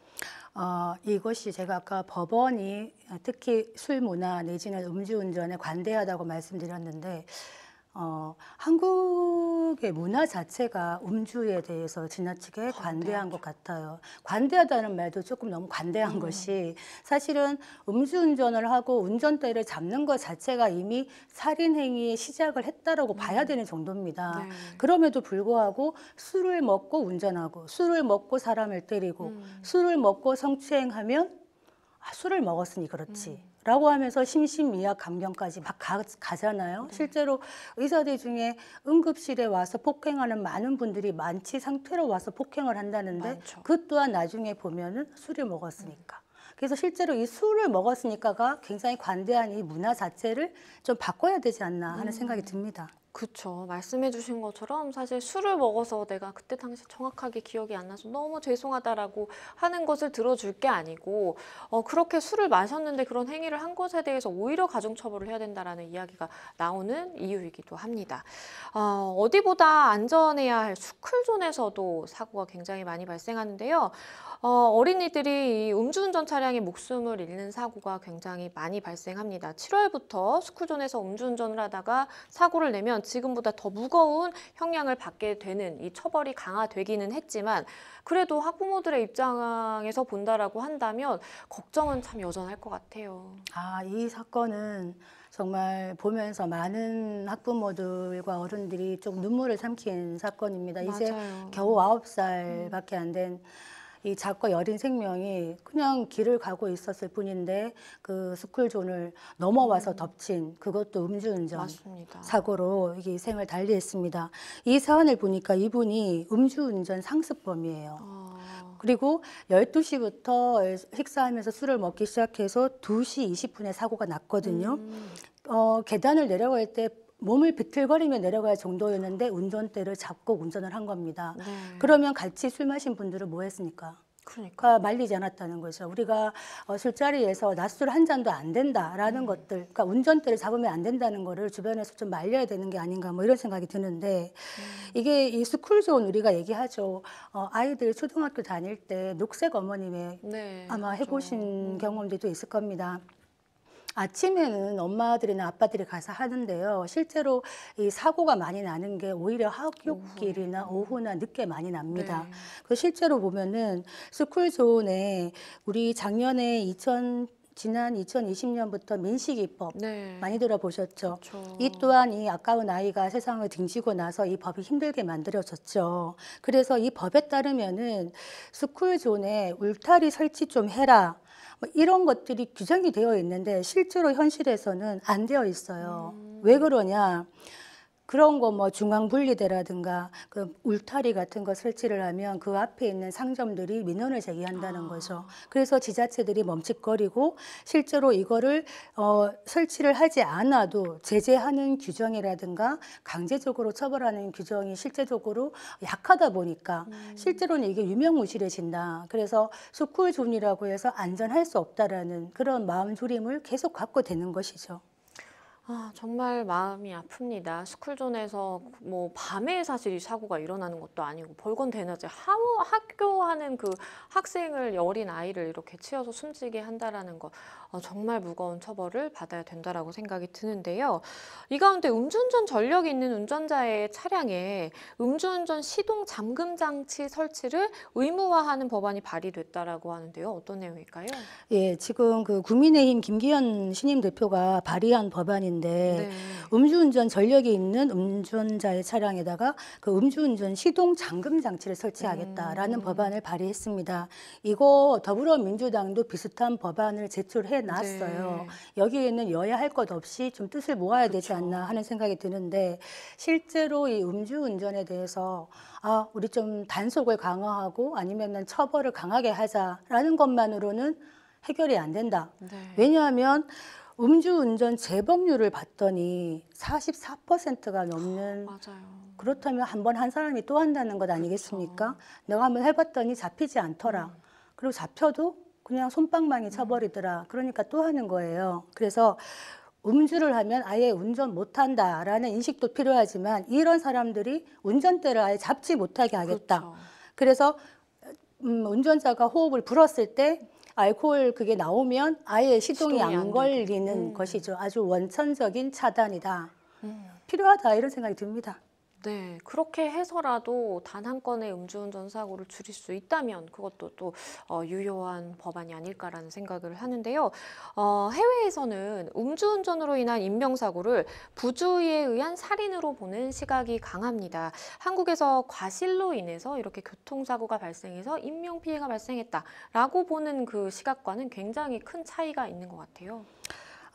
어, 이것이 제가 아까 법원이 특히 술 문화 내지는 음주운전에 관대하다고 말씀드렸는데 어, 한국의 문화 자체가 음주에 대해서 지나치게 아, 네, 관대한 그렇죠. 것 같아요. 관대하다는 말도 조금 너무 관대한 음. 것이 사실은 음주운전을 하고 운전대를 잡는 것 자체가 이미 살인행위의 시작을 했다라고 음. 봐야 되는 정도입니다. 네. 그럼에도 불구하고 술을 먹고 운전하고 술을 먹고 사람을 때리고 음. 술을 먹고 성추행하면 아, 술을 먹었으니 그렇지. 음. 라고 하면서 심심미약 감경까지 막 가, 잖아요 네. 실제로 의사들 중에 응급실에 와서 폭행하는 많은 분들이 만취 상태로 와서 폭행을 한다는데 많죠. 그 또한 나중에 보면은 술을 먹었으니까. 그래서 실제로 이 술을 먹었으니까가 굉장히 관대한 이 문화 자체를 좀 바꿔야 되지 않나 하는 음. 생각이 듭니다. 그렇죠 말씀해주신 것처럼 사실 술을 먹어서 내가 그때 당시 정확하게 기억이 안 나서 너무 죄송하다라고 하는 것을 들어줄 게 아니고 어, 그렇게 술을 마셨는데 그런 행위를 한 것에 대해서 오히려 가중처벌을 해야 된다라는 이야기가 나오는 이유이기도 합니다. 어, 어디보다 안전해야 할 수클존에서도 사고가 굉장히 많이 발생하는데요. 어, 어린이들이 음주운전 차량에 목숨을 잃는 사고가 굉장히 많이 발생합니다. 7월부터 스쿨존에서 음주운전을 하다가 사고를 내면 지금보다 더 무거운 형량을 받게 되는 이 처벌이 강화되기는 했지만 그래도 학부모들의 입장에서 본다라고 한다면 걱정은 참 여전할 것 같아요. 아, 이 사건은 정말 보면서 많은 학부모들과 어른들이 좀 눈물을 삼킨 사건입니다. 맞아요. 이제 겨우 아홉 살밖에 음. 안된 이 작고 여린 생명이 그냥 길을 가고 있었을 뿐인데 그 스쿨존을 넘어와서 음. 덮친 그것도 음주운전 맞습니다. 사고로 이게 생을 달리했습니다. 이 사안을 보니까 이분이 음주운전 상습범이에요. 아. 그리고 12시부터 식사하면서 술을 먹기 시작해서 2시 20분에 사고가 났거든요. 음. 어, 계단을 내려갈 때 몸을 비틀거리며 내려갈 정도였는데 운전대를 잡고 운전을 한 겁니다. 네. 그러면 같이 술 마신 분들은 뭐 했습니까? 그러니까 아, 말리지 않았다는 거죠. 우리가 어, 술자리에서 낮술 한 잔도 안 된다라는 음. 것들, 그러니까 운전대를 잡으면 안 된다는 거를 주변에서 좀 말려야 되는 게 아닌가 뭐 이런 생각이 드는데 음. 이게 이 스쿨존 우리가 얘기하죠. 어, 아이들 초등학교 다닐 때 녹색 어머님의 네, 아마 해보신 그렇죠. 경험들도 있을 겁니다. 아침에는 엄마들이나 아빠들이 가서 하는데요. 실제로 이 사고가 많이 나는 게 오히려 학교길이나 음. 오후나 늦게 많이 납니다. 네. 그 실제로 보면은 스쿨존에 우리 작년에 2000 지난 2020년부터 민식이법 네. 많이 들어보셨죠. 그렇죠. 이 또한 이 아까운 아이가 세상을 등지고 나서 이 법이 힘들게 만들어졌죠. 그래서 이 법에 따르면은 스쿨존에 울타리 설치 좀 해라. 뭐 이런 것들이 규정이 되어 있는데 실제로 현실에서는 안 되어 있어요. 음. 왜 그러냐? 그런 거 뭐 중앙 분리대라든가 그 울타리 같은 거 설치를 하면 그 앞에 있는 상점들이 민원을 제기한다는 아. 거죠. 그래서 지자체들이 멈칫거리고 실제로 이거를 어, 설치를 하지 않아도 제재하는 규정이라든가 강제적으로 처벌하는 규정이 실제적으로 약하다 보니까 음. 실제로는 이게 유명무실해진다. 그래서 스쿨존이라고 해서 안전할 수 없다라는 그런 마음 조림을 계속 갖고 되는 것이죠. 아, 정말 마음이 아픕니다. 스쿨존에서 뭐 밤에 사실 이 사고가 일어나는 것도 아니고 벌건 대낮에 하, 우 학교하는 그 학생을 어린 아이를 이렇게 치어서 숨지게 한다라는 것 어, 정말 무거운 처벌을 받아야 된다라고 생각이 드는데요. 이 가운데 음주운전 전력이 있는 운전자의 차량에 음주운전 시동 잠금 장치 설치를 의무화하는 법안이 발의됐다라고 하는데요. 어떤 내용일까요? 예, 지금 그 국민의힘 김기현 신임 대표가 발의한 법안인 있는데 네. 음주운전 전력이 있는 음주운자의 전 차량에다가 그 음주운전 시동 잠금 장치를 설치하겠다라는 음. 법안을 발의했습니다. 이거 더불어민주당도 비슷한 법안을 제출해 놨어요. 네. 여기에는 여야 할 것 없이 좀 뜻을 모아야 그렇 되지 그렇죠. 않나 하는 생각이 드는데 실제로 이 음주운전에 대해서 아 우리 좀 단속을 강화하고 아니면 처벌을 강하게 하자라는 것만으로는 해결이 안 된다. 네. 왜냐하면 음주운전 재범률을 봤더니 44%가 넘는 아, 맞아요. 그렇다면 한 번 한 사람이 또 한다는 것 아니겠습니까? 그렇죠. 내가 한 번 해봤더니 잡히지 않더라. 음. 그리고 잡혀도 그냥 손방망이 음. 쳐버리더라. 그러니까 또 하는 거예요. 그래서 음주를 하면 아예 운전 못한다라는 인식도 필요하지만 이런 사람들이 운전대를 아예 잡지 못하게 하겠다. 그렇죠. 그래서 음, 운전자가 호흡을 불었을 때 알코올 그게 나오면 아예 시동이, 시동이 안, 안 걸리는 음. 것이죠. 아주 원천적인 차단이다. 음. 필요하다 이런 생각이 듭니다. 네, 그렇게 해서라도 단 한 건의 음주운전 사고를 줄일 수 있다면 그것도 또 어, 유효한 법안이 아닐까라는 생각을 하는데요. 어, 해외에서는 음주운전으로 인한 인명사고를 부주의에 의한 살인으로 보는 시각이 강합니다. 한국에서 과실로 인해서 이렇게 교통사고가 발생해서 인명피해가 발생했다라고 보는 그 시각과는 굉장히 큰 차이가 있는 것 같아요.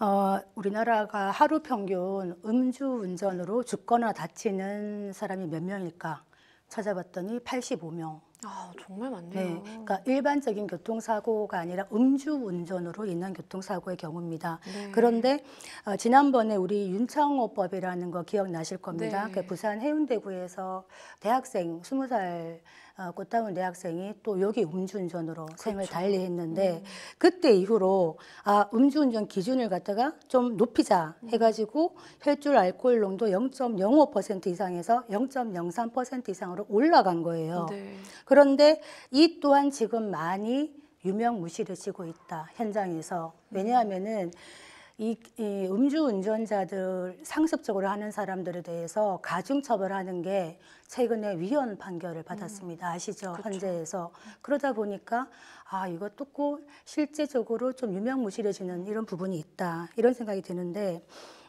어, 우리나라가 하루 평균 음주운전으로 죽거나 다치는 사람이 몇 명일까 찾아봤더니 85명. 아, 정말 많네요. 네, 그러니까 일반적인 교통사고가 아니라 음주운전으로 인한 교통사고의 경우입니다. 네. 그런데 어, 지난번에 우리 윤창호법이라는 거 기억나실 겁니다. 네. 그 부산 해운대구에서 대학생 20살 어, 꽃다운 대학생이 또 여기 음주운전으로 그렇죠. 생을 달리했는데 음. 그때 이후로 아 음주운전 기준을 갖다가 좀 높이자 음. 해가지고 혈줄 알코올 농도 0.05% 이상에서 0.03% 이상으로 올라간 거예요. 네. 그런데 이 또한 지금 많이 유명무실를 지고 있다 현장에서 음. 왜냐하면은. 음. 이, 이 음주운전자들 상습적으로 하는 사람들에 대해서 가중처벌하는 게 최근에 위헌 판결을 받았습니다. 음, 아시죠? 그렇죠. 재에서 그러다 보니까 아, 이거 뜯고 실제적으로 좀 유명무실해지는 이런 부분이 있다. 이런 생각이 드는데,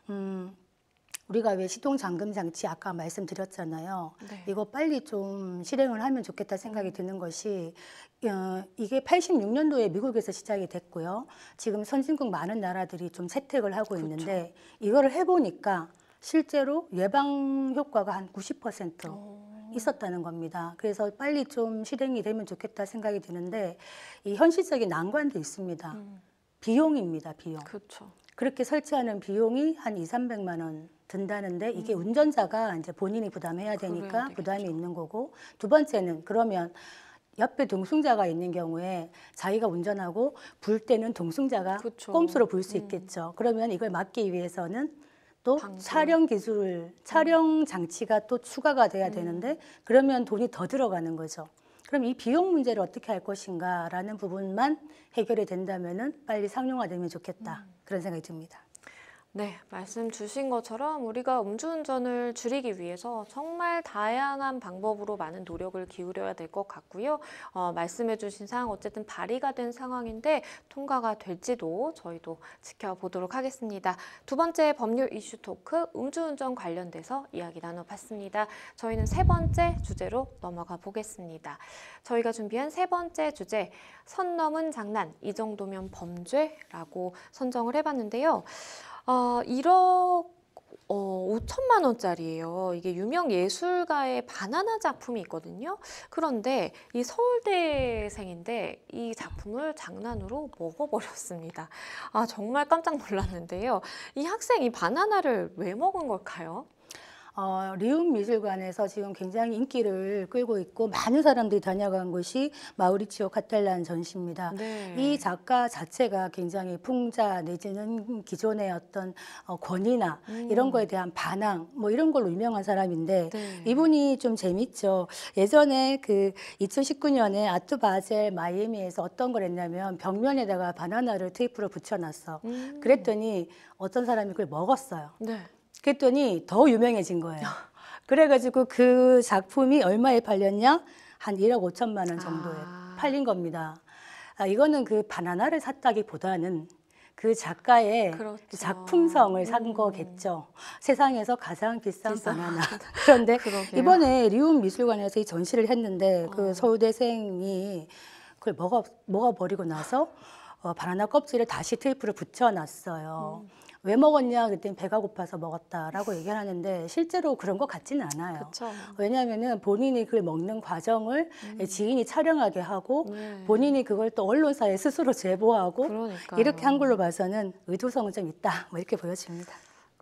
음, 우리가 왜 시동 잠금 장치 아까 말씀드렸잖아요. 네. 이거 빨리 좀 실행을 하면 좋겠다 생각이 음. 드는 것이 어, 이게 86년도에 미국에서 시작이 됐고요. 지금 선진국 많은 나라들이 좀 채택을 하고 그렇죠. 있는데 이거를 해보니까 실제로 예방 효과가 한 90% 오. 있었다는 겁니다. 그래서 빨리 좀 실행이 되면 좋겠다 생각이 드는데 이 현실적인 난관도 있습니다. 음. 비용입니다. 비용. 그렇죠. 그렇게 설치하는 비용이 한 2, 300만 원 든다는데 이게 음. 운전자가 이제 본인이 부담해야 되니까 부담이 있는 거고 두 번째는 그러면 옆에 동승자가 있는 경우에 자기가 운전하고 불 때는 동승자가 그쵸. 꼼수로 불수 음. 있겠죠. 그러면 이걸 막기 위해서는 또 방금. 촬영 기술, 음. 촬영 장치가 또 추가가 돼야 되는데 그러면 돈이 더 들어가는 거죠. 그럼 이 비용 문제를 어떻게 할 것인가라는 부분만 해결이 된다면은 빨리 상용화되면 좋겠다. 그런 생각이 듭니다. 네, 말씀 주신 것처럼 우리가 음주운전을 줄이기 위해서 정말 다양한 방법으로 많은 노력을 기울여야 될 것 같고요. 어, 말씀해 주신 사항 어쨌든 발의가 된 상황인데 통과가 될지도 저희도 지켜보도록 하겠습니다. 두 번째 법률 이슈 토크 음주운전 관련돼서 이야기 나눠봤습니다. 저희는 세 번째 주제로 넘어가 보겠습니다. 저희가 준비한 세 번째 주제 선 넘은 장난 이 정도면 범죄라고 선정을 해봤는데요. 아, 1억 어, 5천만 원짜리예요. 이게 유명 예술가의 바나나 작품이 있거든요. 그런데 이 서울대생인데 이 작품을 장난으로 먹어버렸습니다. 아 정말 깜짝 놀랐는데요. 이 학생이 바나나를 왜 먹은 걸까요? 어, 리움 미술관에서 지금 굉장히 인기를 끌고 있고 많은 사람들이 다녀간 곳이 마우리치오 카텔란 전시입니다. 네. 이 작가 자체가 굉장히 풍자 내지는 기존의 어떤 어, 권위나 음. 이런 거에 대한 반항 뭐 이런 걸로 유명한 사람인데 네. 이분이 좀 재밌죠. 예전에 그 2019년에 아트 바젤 마이애미에서 어떤 걸 했냐면 벽면에다가 바나나를 테이프로 붙여놨어. 음. 그랬더니 어떤 사람이 그걸 먹었어요. 네. 그랬더니 더 유명해진 거예요. 그래가지고 그 작품이 얼마에 팔렸냐? 한 1억 5천만 원 정도에 아. 팔린 겁니다. 아, 이거는 그 바나나를 샀다기보다는 그 작가의 그렇죠. 작품성을 산 음. 거겠죠. 세상에서 가장 비싼, 비싼 바나나. <laughs> <laughs> 그런데 그러게요. 이번에 리움 미술관에서 이 전시를 했는데 그 어. 그 서울대생이 그걸 먹어 먹어버리고 나서 어, 바나나 껍질을 다시 테이프를 붙여놨어요. 음. 왜 먹었냐 그랬더니 배가 고파서 먹었다라고 얘기를 하는데 실제로 그런 것 같지는 않아요. 그쵸. 왜냐하면은 본인이 그걸 먹는 과정을 음. 예, 지인이 촬영하게 하고 네. 본인이 그걸 또 언론사에 스스로 제보하고 그러니까요. 이렇게 한 걸로 봐서는 의도성은 좀 있다 뭐 이렇게 보여집니다.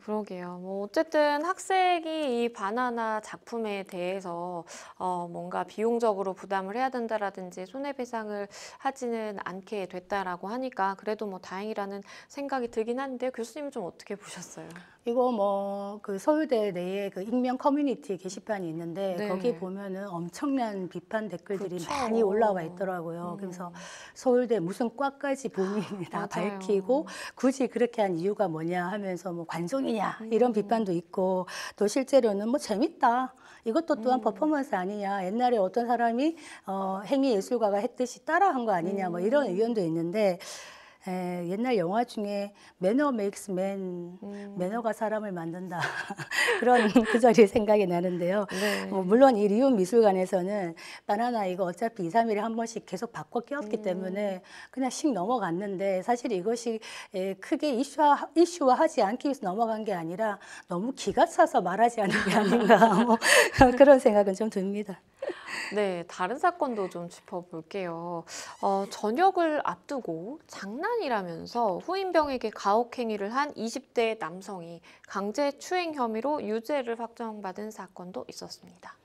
그러게요. 뭐 어쨌든 학생이 이 바나나 작품에 대해서 어 뭔가 비용적으로 부담을 해야 된다라든지 손해배상을 하지는 않게 됐다라고 하니까 그래도 뭐 다행이라는 생각이 들긴 한데 교수님은 좀 어떻게 보셨어요? 이거 뭐 그 서울대 내에 그 익명 커뮤니티 게시판이 있는데 네. 거기 보면은 엄청난 비판 댓글들이 그렇죠. 많이 올라와 있더라고요. 음. 그래서 서울대 무슨 과까지 본인이 <laughs> 다 맞아요. 밝히고 굳이 그렇게 한 이유가 뭐냐 하면서 뭐 관종이냐 이런 비판도 있고 또 실제로는 뭐 재밌다. 이것도 또한 음. 퍼포먼스 아니냐. 옛날에 어떤 사람이 어, 행위 예술가가 했듯이 따라한 거 아니냐. 뭐 이런 음. 의견도 있는데 에, 옛날 영화 중에 매너 메이크스 맨 매너가 사람을 만든다 <laughs> 그런 구절이 <laughs> 그 생각이 나는데요. 네. 어, 물론 이 리움 미술관에서는 바나나 이거 어차피 2, 3일에 한 번씩 계속 바꿔 끼웠기 음. 때문에 그냥 씩 넘어갔는데 사실 이것이 에, 크게 이슈화, 이슈화하지 않기 위해서 넘어간 게 아니라 너무 기가 차서 말하지 않는게 아닌가 <laughs> 뭐, 그런 생각은 좀 듭니다. 네, 다른 사건도 좀 짚어볼게요. 어, 전역을 앞두고 장난이라면서 후임병에게 가혹행위를 한 20대 남성이 강제추행 혐의로 유죄를 확정받은 사건도 있었습니다.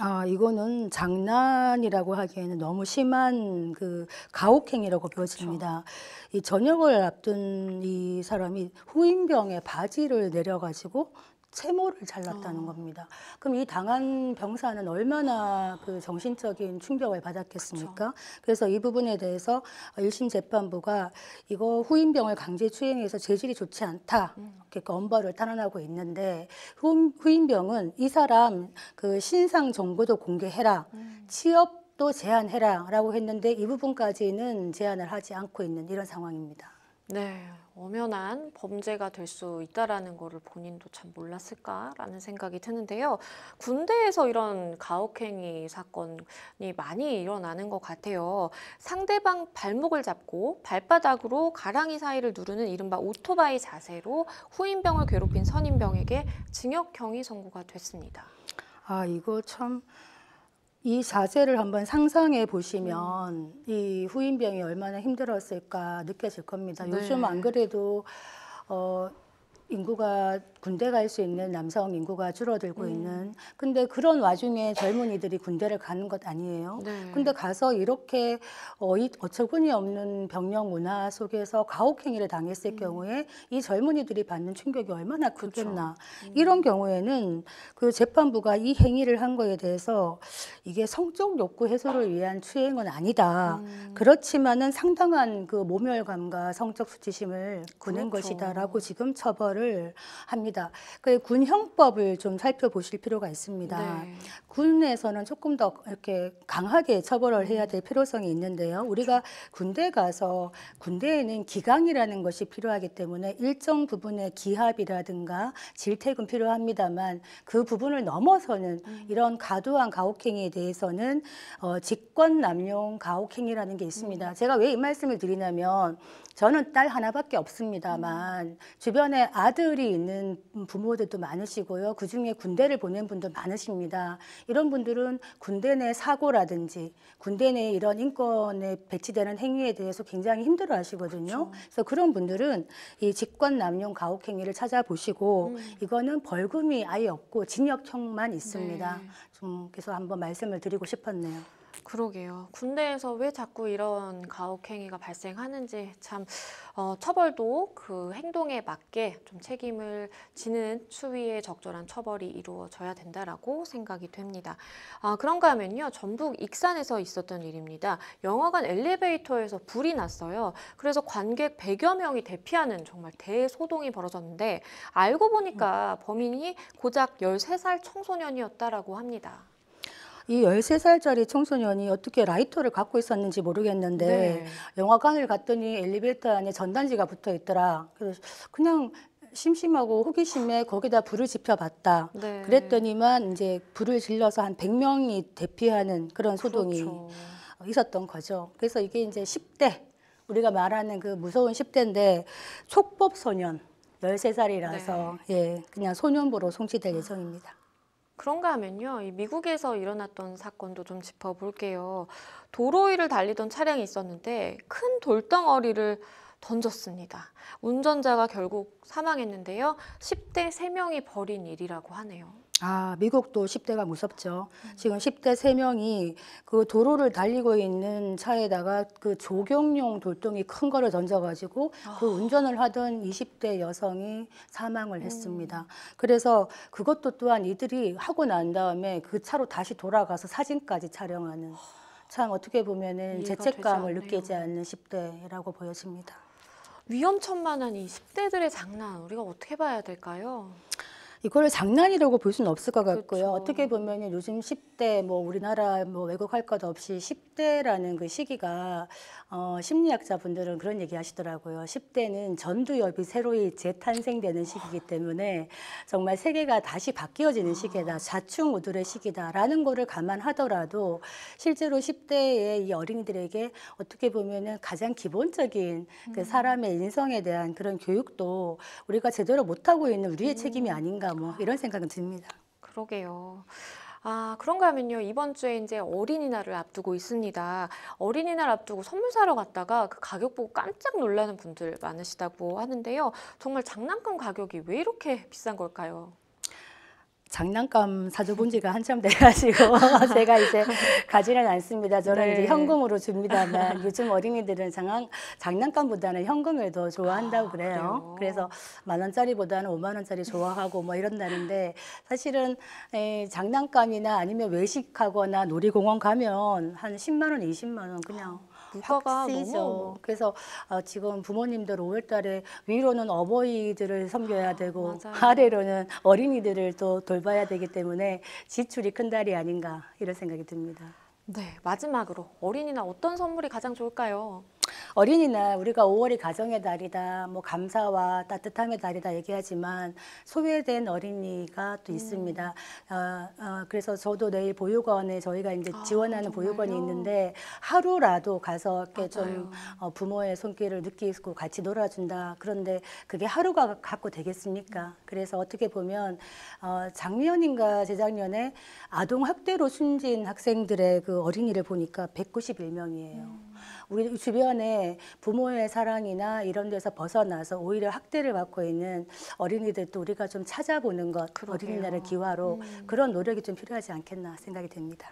아, 이거는 장난이라고 하기에는 너무 심한 그 가혹행위라고 그렇죠. 보여집니다. 그렇죠. 이 전역을 앞둔 이 사람이 후임병의 바지를 내려가지고 채모를 잘랐다는 어. 겁니다. 그럼 이 당한 병사는 얼마나 그 정신적인 충격을 받았겠습니까? 그쵸. 그래서 이 부분에 대해서 일심 재판부가 이거 후임병을 강제 추행해서 재질이 좋지 않다. 음. 이렇게 그 엄벌을 탄원하고 있는데 후임병은 이 사람 그 신상 정보도 공개해라. 음. 취업도 제한해라라고 했는데 이 부분까지는 제한을 하지 않고 있는 이런 상황입니다. 네. 엄연한 범죄가 될 수 있다라는 것을 본인도 참 몰랐을까라는 생각이 드는데요. 군대에서 이런 가혹행위 사건이 많이 일어나는 것 같아요. 상대방 발목을 잡고 발바닥으로 가랑이 사이를 누르는 이른바 오토바이 자세로 후임병을 괴롭힌 선임병에게 징역형이 선고가 됐습니다. 아 이거 참이 자세를 한번 상상해 보시면 이후임병이 얼마나 힘들었을까 느껴질 겁니다. 네. 요즘 안 그래도 어, 인구가 군대 갈 수 있는 남성 인구가 줄어들고 음. 있는 근데 그런 와중에 젊은이들이 군대를 가는 것 아니에요 네. 근데 가서 이렇게 어이, 어처구니 없는 병력 문화 속에서 가혹행위를 당했을 음. 경우에 이 젊은이들이 받는 충격이 얼마나 크겠나 음. 이런 경우에는 그 재판부가 이 행위를 한 거에 대해서 이게 성적 욕구 해소를 위한 추행은 아니다 음. 그렇지만은 상당한 그 모멸감과 성적 수치심을 구는 그렇죠. 것이다라고 지금 처벌을 요구를 합니다. 그 군형법을 좀 살펴보실 필요가 있습니다. 네. 군에서는 조금 더 이렇게 강하게 처벌을 해야 될 필요성이 있는데요. 우리가 군대 가서 군대에는 기강이라는 것이 필요하기 때문에 일정 부분의 기합이라든가 질퇴근 필요합니다만 그 부분을 넘어서는 음. 이런 과도한 가혹행위에 대해서는 어, 직권남용 가혹행위라는 게 있습니다. 음. 제가 왜 이 말씀을 드리냐면 저는 딸 하나밖에 없습니다만 음. 주변에 아들이 있는 부모들도 많으시고요. 그중에 군대를 보낸 분도 많으십니다. 이런 분들은 군대 내 사고라든지 군대 내 이런 인권에 배치되는 행위에 대해서 굉장히 힘들어 하시거든요. 그렇죠. 그래서 그런 분들은 이 직권 남용 가혹 행위를 찾아보시고 음. 이거는 벌금이 아예 없고 징역형만 있습니다. 네. 좀 그래서 한번 말씀을 드리고 싶었네요. 그러게요. 군대에서 왜 자꾸 이런 가혹행위가 발생하는지 참 어, 처벌도 그 행동에 맞게 좀 책임을 지는 추위에 적절한 처벌이 이루어져야 된다라고 생각이 됩니다. 아, 그런가 하면요. 전북 익산에서 있었던 일입니다. 영화관 엘리베이터에서 불이 났어요. 그래서 관객 100여 명이 대피하는 정말 대소동이 벌어졌는데 알고 보니까 범인이 고작 13살 청소년이었다라고 합니다. 이 13살짜리 청소년이 어떻게 라이터를 갖고 있었는지 모르겠는데 네. 영화관을 갔더니 엘리베이터 안에 전단지가 붙어 있더라. 그래서 그냥 심심하고 호기심에 거기다 불을 지펴봤다. 네. 그랬더니만 이제 불을 질러서 한 100명이 대피하는 그런 소동이 그렇죠. 있었던 거죠. 그래서 이게 이제 10대 우리가 말하는 그 무서운 10대인데 촉법 소년 열세살이라서 네. 예, 그냥 소년부로 송치될 예정입니다. 그런가 하면요. 미국에서 일어났던 사건도 좀 짚어볼게요. 도로 위를 달리던 차량이 있었는데 큰 돌덩어리를 던졌습니다. 운전자가 결국 사망했는데요. 10대 3명이 벌인 일이라고 하네요. 아, 미국도 10대가 무섭죠. 지금 10대 3명이 그 도로를 달리고 있는 차에다가 그 조경용 돌덩이 큰 거를 던져가지고 그 아. 운전을 하던 20대 여성이 사망을 음. 했습니다. 그래서 그것도 또한 이들이 하고 난 다음에 그 차로 다시 돌아가서 사진까지 촬영하는 참 어떻게 보면은 죄책감을 느끼지 않는 10대라고 보여집니다. 위험천만한 이 10대들의 장난 우리가 어떻게 봐야 될까요? 이걸 장난이라고 볼 수는 없을 것 같고요. 그렇죠. 어떻게 보면 요즘 10대 뭐 우리나라 뭐 외국 할것 없이 10대라는 그 시기가 어, 심리학자분들은 그런 얘기 하시더라고요. 10대는 전두엽이 새로이 재탄생되는 시기이기 때문에 정말 세계가 다시 바뀌어지는 시기다. 자충우돌의 시기다라는 거를 감안하더라도 실제로 10대의 이 어린이들에게 어떻게 보면은 가장 기본적인 그 음. 사람의 인성에 대한 그런 교육도 우리가 제대로 못하고 있는 우리의 책임이 음. 아닌가 뭐 이런 생각은 듭니다. 그러게요. 아, 그런가 하면요. 이번 주에 이제 어린이날을 앞두고 있습니다. 어린이날 앞두고 선물 사러 갔다가 그 가격 보고 깜짝 놀라는 분들 많으시다고 하는데요. 정말 장난감 가격이 왜 이렇게 비싼 걸까요? 장난감 사줘본 지가 한참 돼가지고 <laughs> 제가 이제 <laughs> 가지는 않습니다. 저는 네. 이제 현금으로 줍니다만 <laughs> 요즘 어린이들은 장난, 장난감보다는 현금을 더 좋아한다고 아, 그래요. 아, 그래서 만 원짜리보다는 오만 원짜리 좋아하고 뭐 이런다는데 사실은 에, 장난감이나 아니면 외식하거나 놀이공원 가면 한십만원 이십만 원 그냥 물가가 너무 그래서 어, 지금 부모님들 5월달에 위로는 어버이들을 섬겨야 아, 되고 아 아래로는 어린이들을 또 돌봐야 되기 때문에 지출이 큰 달이 아닌가 이런 생각이 듭니다. 네, 마지막으로 어린이나 어떤 선물이 가장 좋을까요? 어린이날 우리가 5월이 가정의 달이다, 뭐 감사와 따뜻함의 달이다 얘기하지만 소외된 어린이가 또 음. 있습니다. 음. 어, 어, 그래서 저도 내일 보육원에 저희가 이제 아, 지원하는 정 보육원이 있는데 하루라도 가서 이렇게 좀 어, 부모의 손길을 느끼고 같이 놀아준다. 그런데 그게 하루가 갖고 되겠습니까? 음. 그래서 어떻게 보면 어, 작년인가 재작년에 아동 학대로 숨진 학생들의 그 어린이를 보니까 191명이에요. 음. 우리 주변에 부모의 사랑이나 이런 데서 벗어나서 오히려 학대를 받고 있는 어린이들도 우리가 좀 찾아보는 것그어린이날의 기화로 음. 그런 노력이 좀 필요하지 않겠나 생각이 됩니다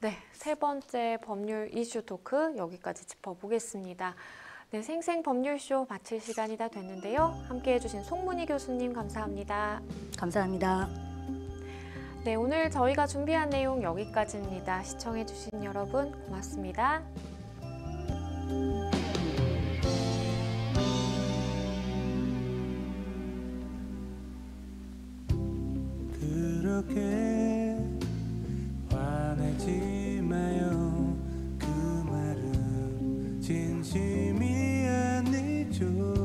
네, 세 번째 법률 이슈 토크 여기까지 짚어보겠습니다. 네, 생생 법률쇼 마칠 시간이 다 됐는데요. 함께 해주신 송문희 교수님 감사합니다. 감사합니다. 네, 오늘 저희가 준비한 내용 여기까지입니다. 시청해주신 여러분 고맙습니다. 그렇게 화내지 마요 그 말은 진심이 아니죠